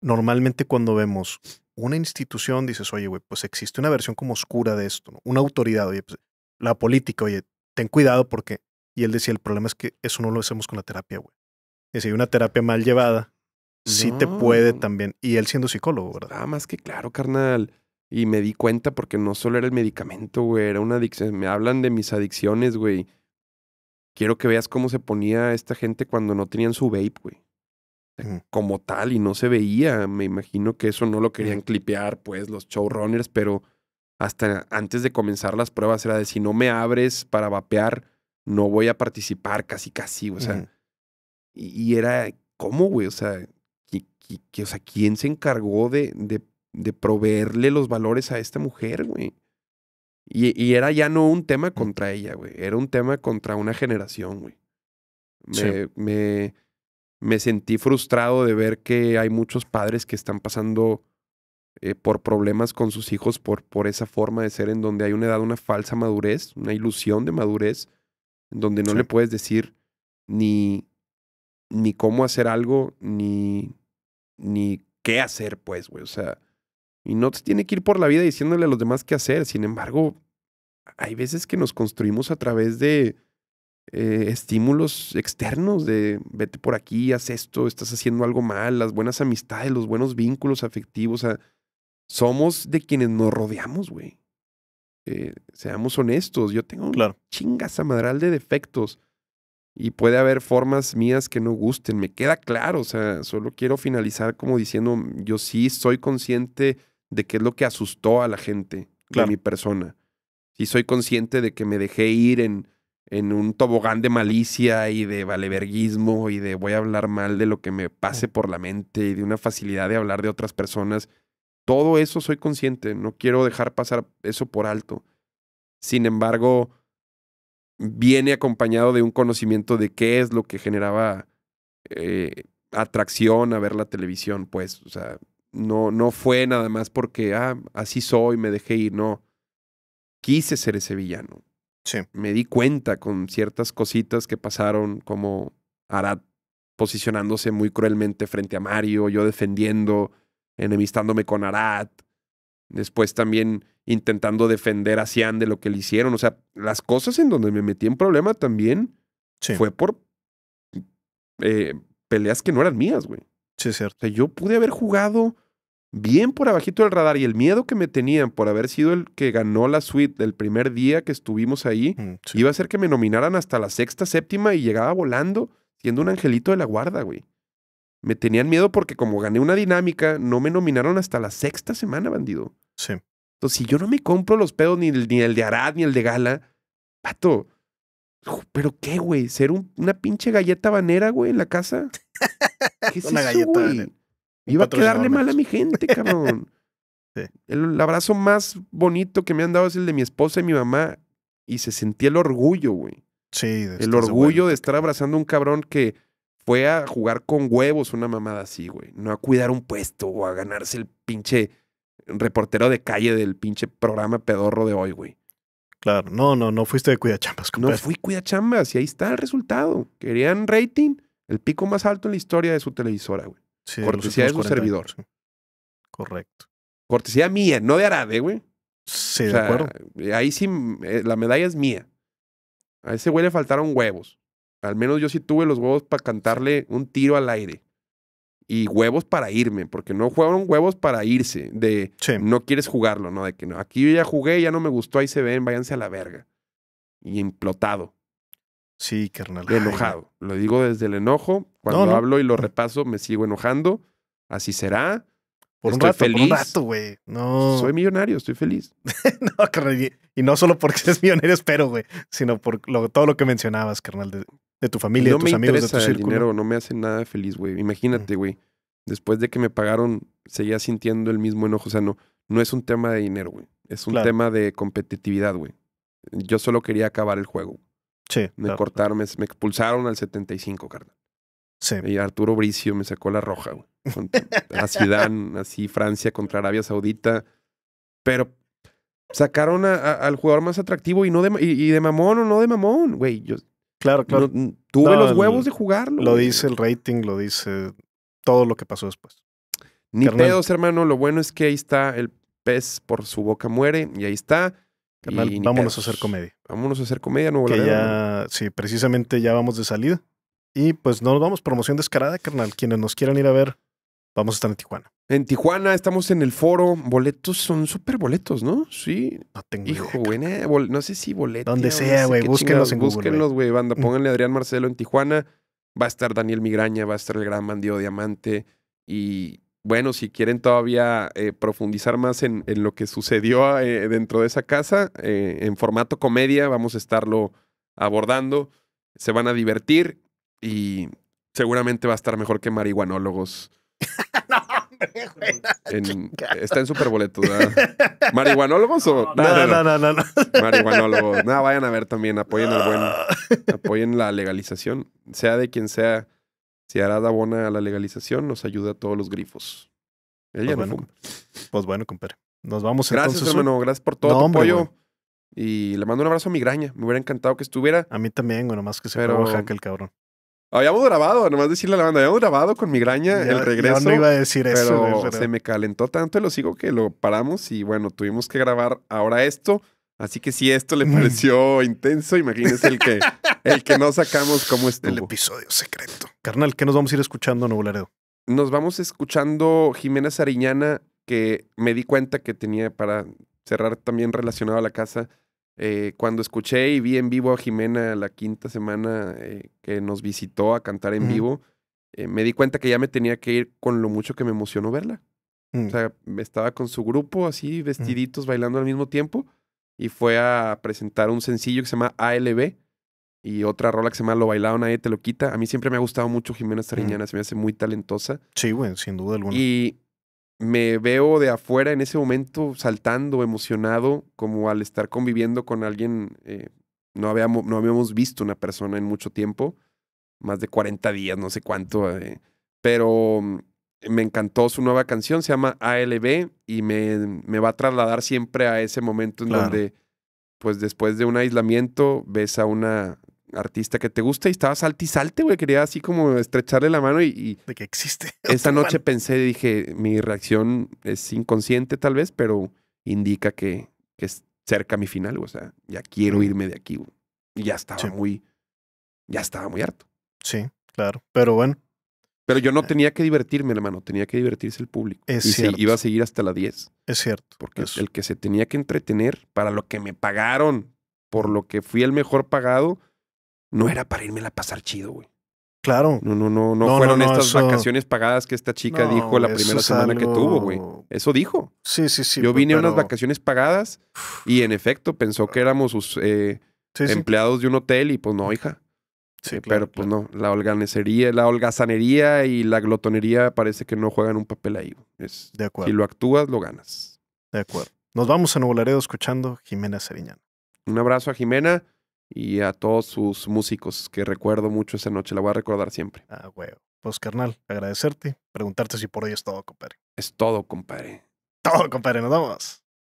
normalmente cuando vemos una institución, dices, oye, güey, pues existe una versión como oscura de esto, Una autoridad, oye, pues, la política, oye, ten cuidado porque y él decía, el problema es que eso no lo hacemos con la terapia, güey. hay una terapia mal llevada
sí te puede
también. Y él siendo psicólogo, ¿verdad? más que claro, carnal. Y me di cuenta porque no
solo era el medicamento, güey, era una adicción. Me hablan de mis adicciones, güey. Quiero que veas cómo se ponía esta gente cuando no tenían su vape, güey. Como tal, y no se veía. Me imagino que eso no lo querían clipear, pues, los showrunners, pero hasta antes de comenzar las pruebas era de si no me abres para vapear, no voy a participar casi, casi, o sea. y, y, era, ¿cómo, güey? O sea, o sea, ¿quién se encargó de, de, de, proveerle los valores a esta mujer, güey? Y, y, era ya no un tema mm. contra ella, güey. Era un tema contra una generación, güey. Me, me, me, sentí frustrado de ver que hay muchos padres que están pasando eh, por problemas con sus hijos por, por esa forma de ser en donde hay una edad, una falsa madurez, una ilusión de madurez donde no le puedes decir ni, ni cómo hacer algo, ni, ni qué hacer, pues, güey. O sea, y no te tiene que ir por la vida diciéndole a los demás qué hacer. Sin embargo, hay veces que nos construimos a través de eh, estímulos externos, de vete por aquí, haz esto, estás haciendo algo mal, las buenas amistades, los buenos vínculos afectivos. O sea, somos de quienes nos rodeamos, güey seamos honestos, yo tengo un chingas madral de defectos y puede haber formas mías que no gusten, me queda claro, o sea, solo quiero finalizar como diciendo, mm, yo sí soy consciente de qué es lo que asustó a la gente, a mi persona. Sí soy consciente de que me dejé ir en, en un tobogán de malicia y de valeverguismo y de voy a hablar mal de lo que me pase por la mente y de una facilidad de hablar de otras personas todo eso soy consciente, no quiero dejar pasar eso por alto. Sin embargo, viene acompañado de un conocimiento de qué es lo que generaba eh, atracción a ver la televisión, pues, o sea, no, no fue nada más porque, ah, así soy, me dejé ir, no. Quise ser ese villano. Sí. Me di cuenta con ciertas cositas que pasaron, como Arad posicionándose muy cruelmente frente a Mario, yo defendiendo enemistándome con Arad, después también intentando defender a Sian de lo que le hicieron. O sea, las cosas en donde me metí en problema también fue por eh, peleas que no eran mías, güey. Sí, es cierto. yo pude haber jugado bien por abajito del radar y el miedo que me tenían por haber sido el que ganó la suite del primer día que estuvimos ahí, mm, iba a ser que me nominaran hasta la sexta, séptima y llegaba volando siendo un angelito de la guarda, güey. Me tenían miedo porque como gané una dinámica, no me nominaron hasta la sexta semana, bandido. Sí. Entonces, si yo no me compro los pedos ni el, ni el de Arad ni el de Gala, pato, pero qué, güey, ser una pinche galleta banera, güey, en la casa.
¿Qué es una galleta Iba a quedarle mal a mi
gente, cabrón. sí. el, abrazo más bonito que me han dado es el de mi esposa y mi mamá. Y se sentía el orgullo, güey. Sí, El orgullo de estar abrazando a un cabrón que fue a jugar con huevos una mamada así, güey. No a cuidar un puesto o a ganarse el pinche reportero de calle del pinche programa pedorro de hoy, güey. Claro, no, no, no fuiste de cuidachambas, No fui cuidachambas y ahí está el resultado. Querían rating, el pico más alto en la historia de su televisora, güey. Cortesía de su servidor. Correcto. Cortesía mía, no de Arade, güey. Sí, de acuerdo. Ahí sí, eh, la medalla es mía. A ese güey le faltaron huevos. Al menos yo sí tuve los huevos para cantarle un tiro al aire. Y huevos para irme, porque no fueron huevos para irse, de no quieres jugarlo, ¿no? De que no, aquí yo ya jugué, ya no me gustó, ahí se ven, váyanse a la verga. Y implotado. Sí, carnal. Enojado. Lo digo desde el enojo. Cuando hablo y lo repaso, me sigo enojando. Así será. Por un rato, feliz. un rato,
güey. No. Soy millonario, estoy feliz. no, carnal. Y no solo porque seas millonario, espero, güey. Sino por todo lo que mencionabas, carnal, de, tu familia, de tus amigos, de tu el Dinero,
no me hace nada feliz, güey. Imagínate, mm. güey. Después de que me pagaron, seguía sintiendo el mismo enojo. O sea, no, no es un tema de dinero, güey. Es un tema de competitividad, güey. Yo solo quería acabar el juego. Sí. Me cortarme, cortaron, me, expulsaron al 75, carnal. Y Arturo Bricio me sacó la roja, güey. Así así Francia contra Arabia Saudita. Pero sacaron
al jugador más atractivo y no de, y, de mamón o no de mamón, güey. Yo, claro, claro. tuve los huevos de jugarlo. Lo dice el rating, lo dice todo lo que pasó después. Ni pedos,
hermano. Lo bueno es que ahí está el pez por su boca muere y ahí está.
vámonos a hacer comedia. Vámonos a hacer comedia, no Que ya, sí, precisamente ya vamos de salida. Y pues no nos vamos, promoción descarada, carnal. Quienes nos quieran ir a ver, vamos a estar en Tijuana. En Tijuana estamos en el foro. Boletos son súper boletos, ¿no? Sí. No
tengo Hijo, no sé si boletos. Donde sea, güey. No búsquenlos en Google, Búsquenlos, güey. Banda, mm. pónganle a Adrián Marcelo en Tijuana. Va a estar Daniel Migraña, va a estar el gran bandido Diamante. Y bueno, si quieren todavía eh, profundizar más en, lo que sucedió eh, dentro de esa casa, eh, en formato comedia, vamos a estarlo abordando. Se van a divertir y seguramente va a estar mejor que marihuanólogos. está en super ¿verdad? ¿Marihuanólogos o...? No, no, no,
no. no, Nada,
vayan a ver también. Apoyen al bueno. Apoyen la legalización. Sea de quien sea, si hará da a la legalización, nos ayuda a todos los grifos.
Ella pues, pues, bueno, compadre. Nos vamos gracias, entonces. Gracias, hermano. Gracias por todo tu apoyo. Y le mando un abrazo a Migraña. Me hubiera encantado que estuviera. A mí también, bueno más que se pero... fue a el cabrón.
Habíamos grabado, nomás decirle a la banda,
habíamos grabado con migraña graña el regreso. no iba a decir eso. se
me calentó tanto lo sigo que lo paramos y bueno, tuvimos que grabar ahora esto. Así que si esto le mm. pareció intenso, imagínense el que, el que no sacamos
como este. El episodio secreto. Carnal, ¿qué nos vamos a ir escuchando, Nuevo Nos vamos escuchando
Jimena Sariñana, que me di cuenta que tenía para cerrar también relacionado a la casa eh, cuando escuché y vi en vivo a Jimena la quinta semana eh, que nos visitó a cantar en vivo, eh, me di cuenta que ya me tenía que ir con lo mucho que me emocionó verla. O mm. sea, estaba con su grupo así, mm. vestiditos, bailando al mismo tiempo, y fue a presentar un sencillo que se llama ALB y otra rola que se llama Lo bailado nadie te lo quita. A mí siempre me ha gustado mucho Jimena mm. Sariñana, se me hace muy talentosa. Sí, güey, sin duda alguna. Y me veo de afuera en ese momento saltando, emocionado, como al estar conviviendo con alguien, eh, no, habíamos, visto una persona en mucho tiempo, más de 40 días, no sé cuánto, eh, pero mm, me encantó su nueva canción, se llama ALB y me, me va a trasladar siempre a ese momento en donde, pues después de un aislamiento, ves a una artista que te gusta y estaba salte y salte, güey. Quería así como estrecharle la mano y. de que existe. Esta noche pensé, dije, mi reacción es inconsciente tal vez, pero indica que, es cerca mi final, O sea, ya quiero mm. irme de aquí, Y ya estaba muy. Ya estaba muy harto. Sí, claro. Pero bueno. Pero yo no eh. tenía que divertirme, hermano. Tenía que divertirse el público. Es cierto. iba a seguir hasta las 10. Es cierto. Porque el que se tenía que entretener para lo que me pagaron, por lo que fui el mejor pagado no era para irme a pasar chido, güey. Claro. No, no, no, no, fueron estas vacaciones pagadas que esta chica dijo la primera semana que tuvo, güey. Eso dijo. Sí, sí, sí. Yo vine a unas vacaciones pagadas y en efecto pensó que éramos sus eh, empleados de un hotel y pues no, hija. Sí, eh, pero pues no, la holganesería, la holgazanería y la glotonería parece que no juegan un papel ahí. Es, de acuerdo. Si lo actúas, lo ganas.
De acuerdo. Nos vamos a Nuevo Laredo escuchando Jimena Seriñán.
Un abrazo a Jimena y a todos sus músicos, que recuerdo mucho esa noche, la voy a recordar siempre.
Ah, güey. Pues, carnal, agradecerte, preguntarte si por hoy es todo, compadre. Es todo, compadre. Todo, compadre, nos vamos.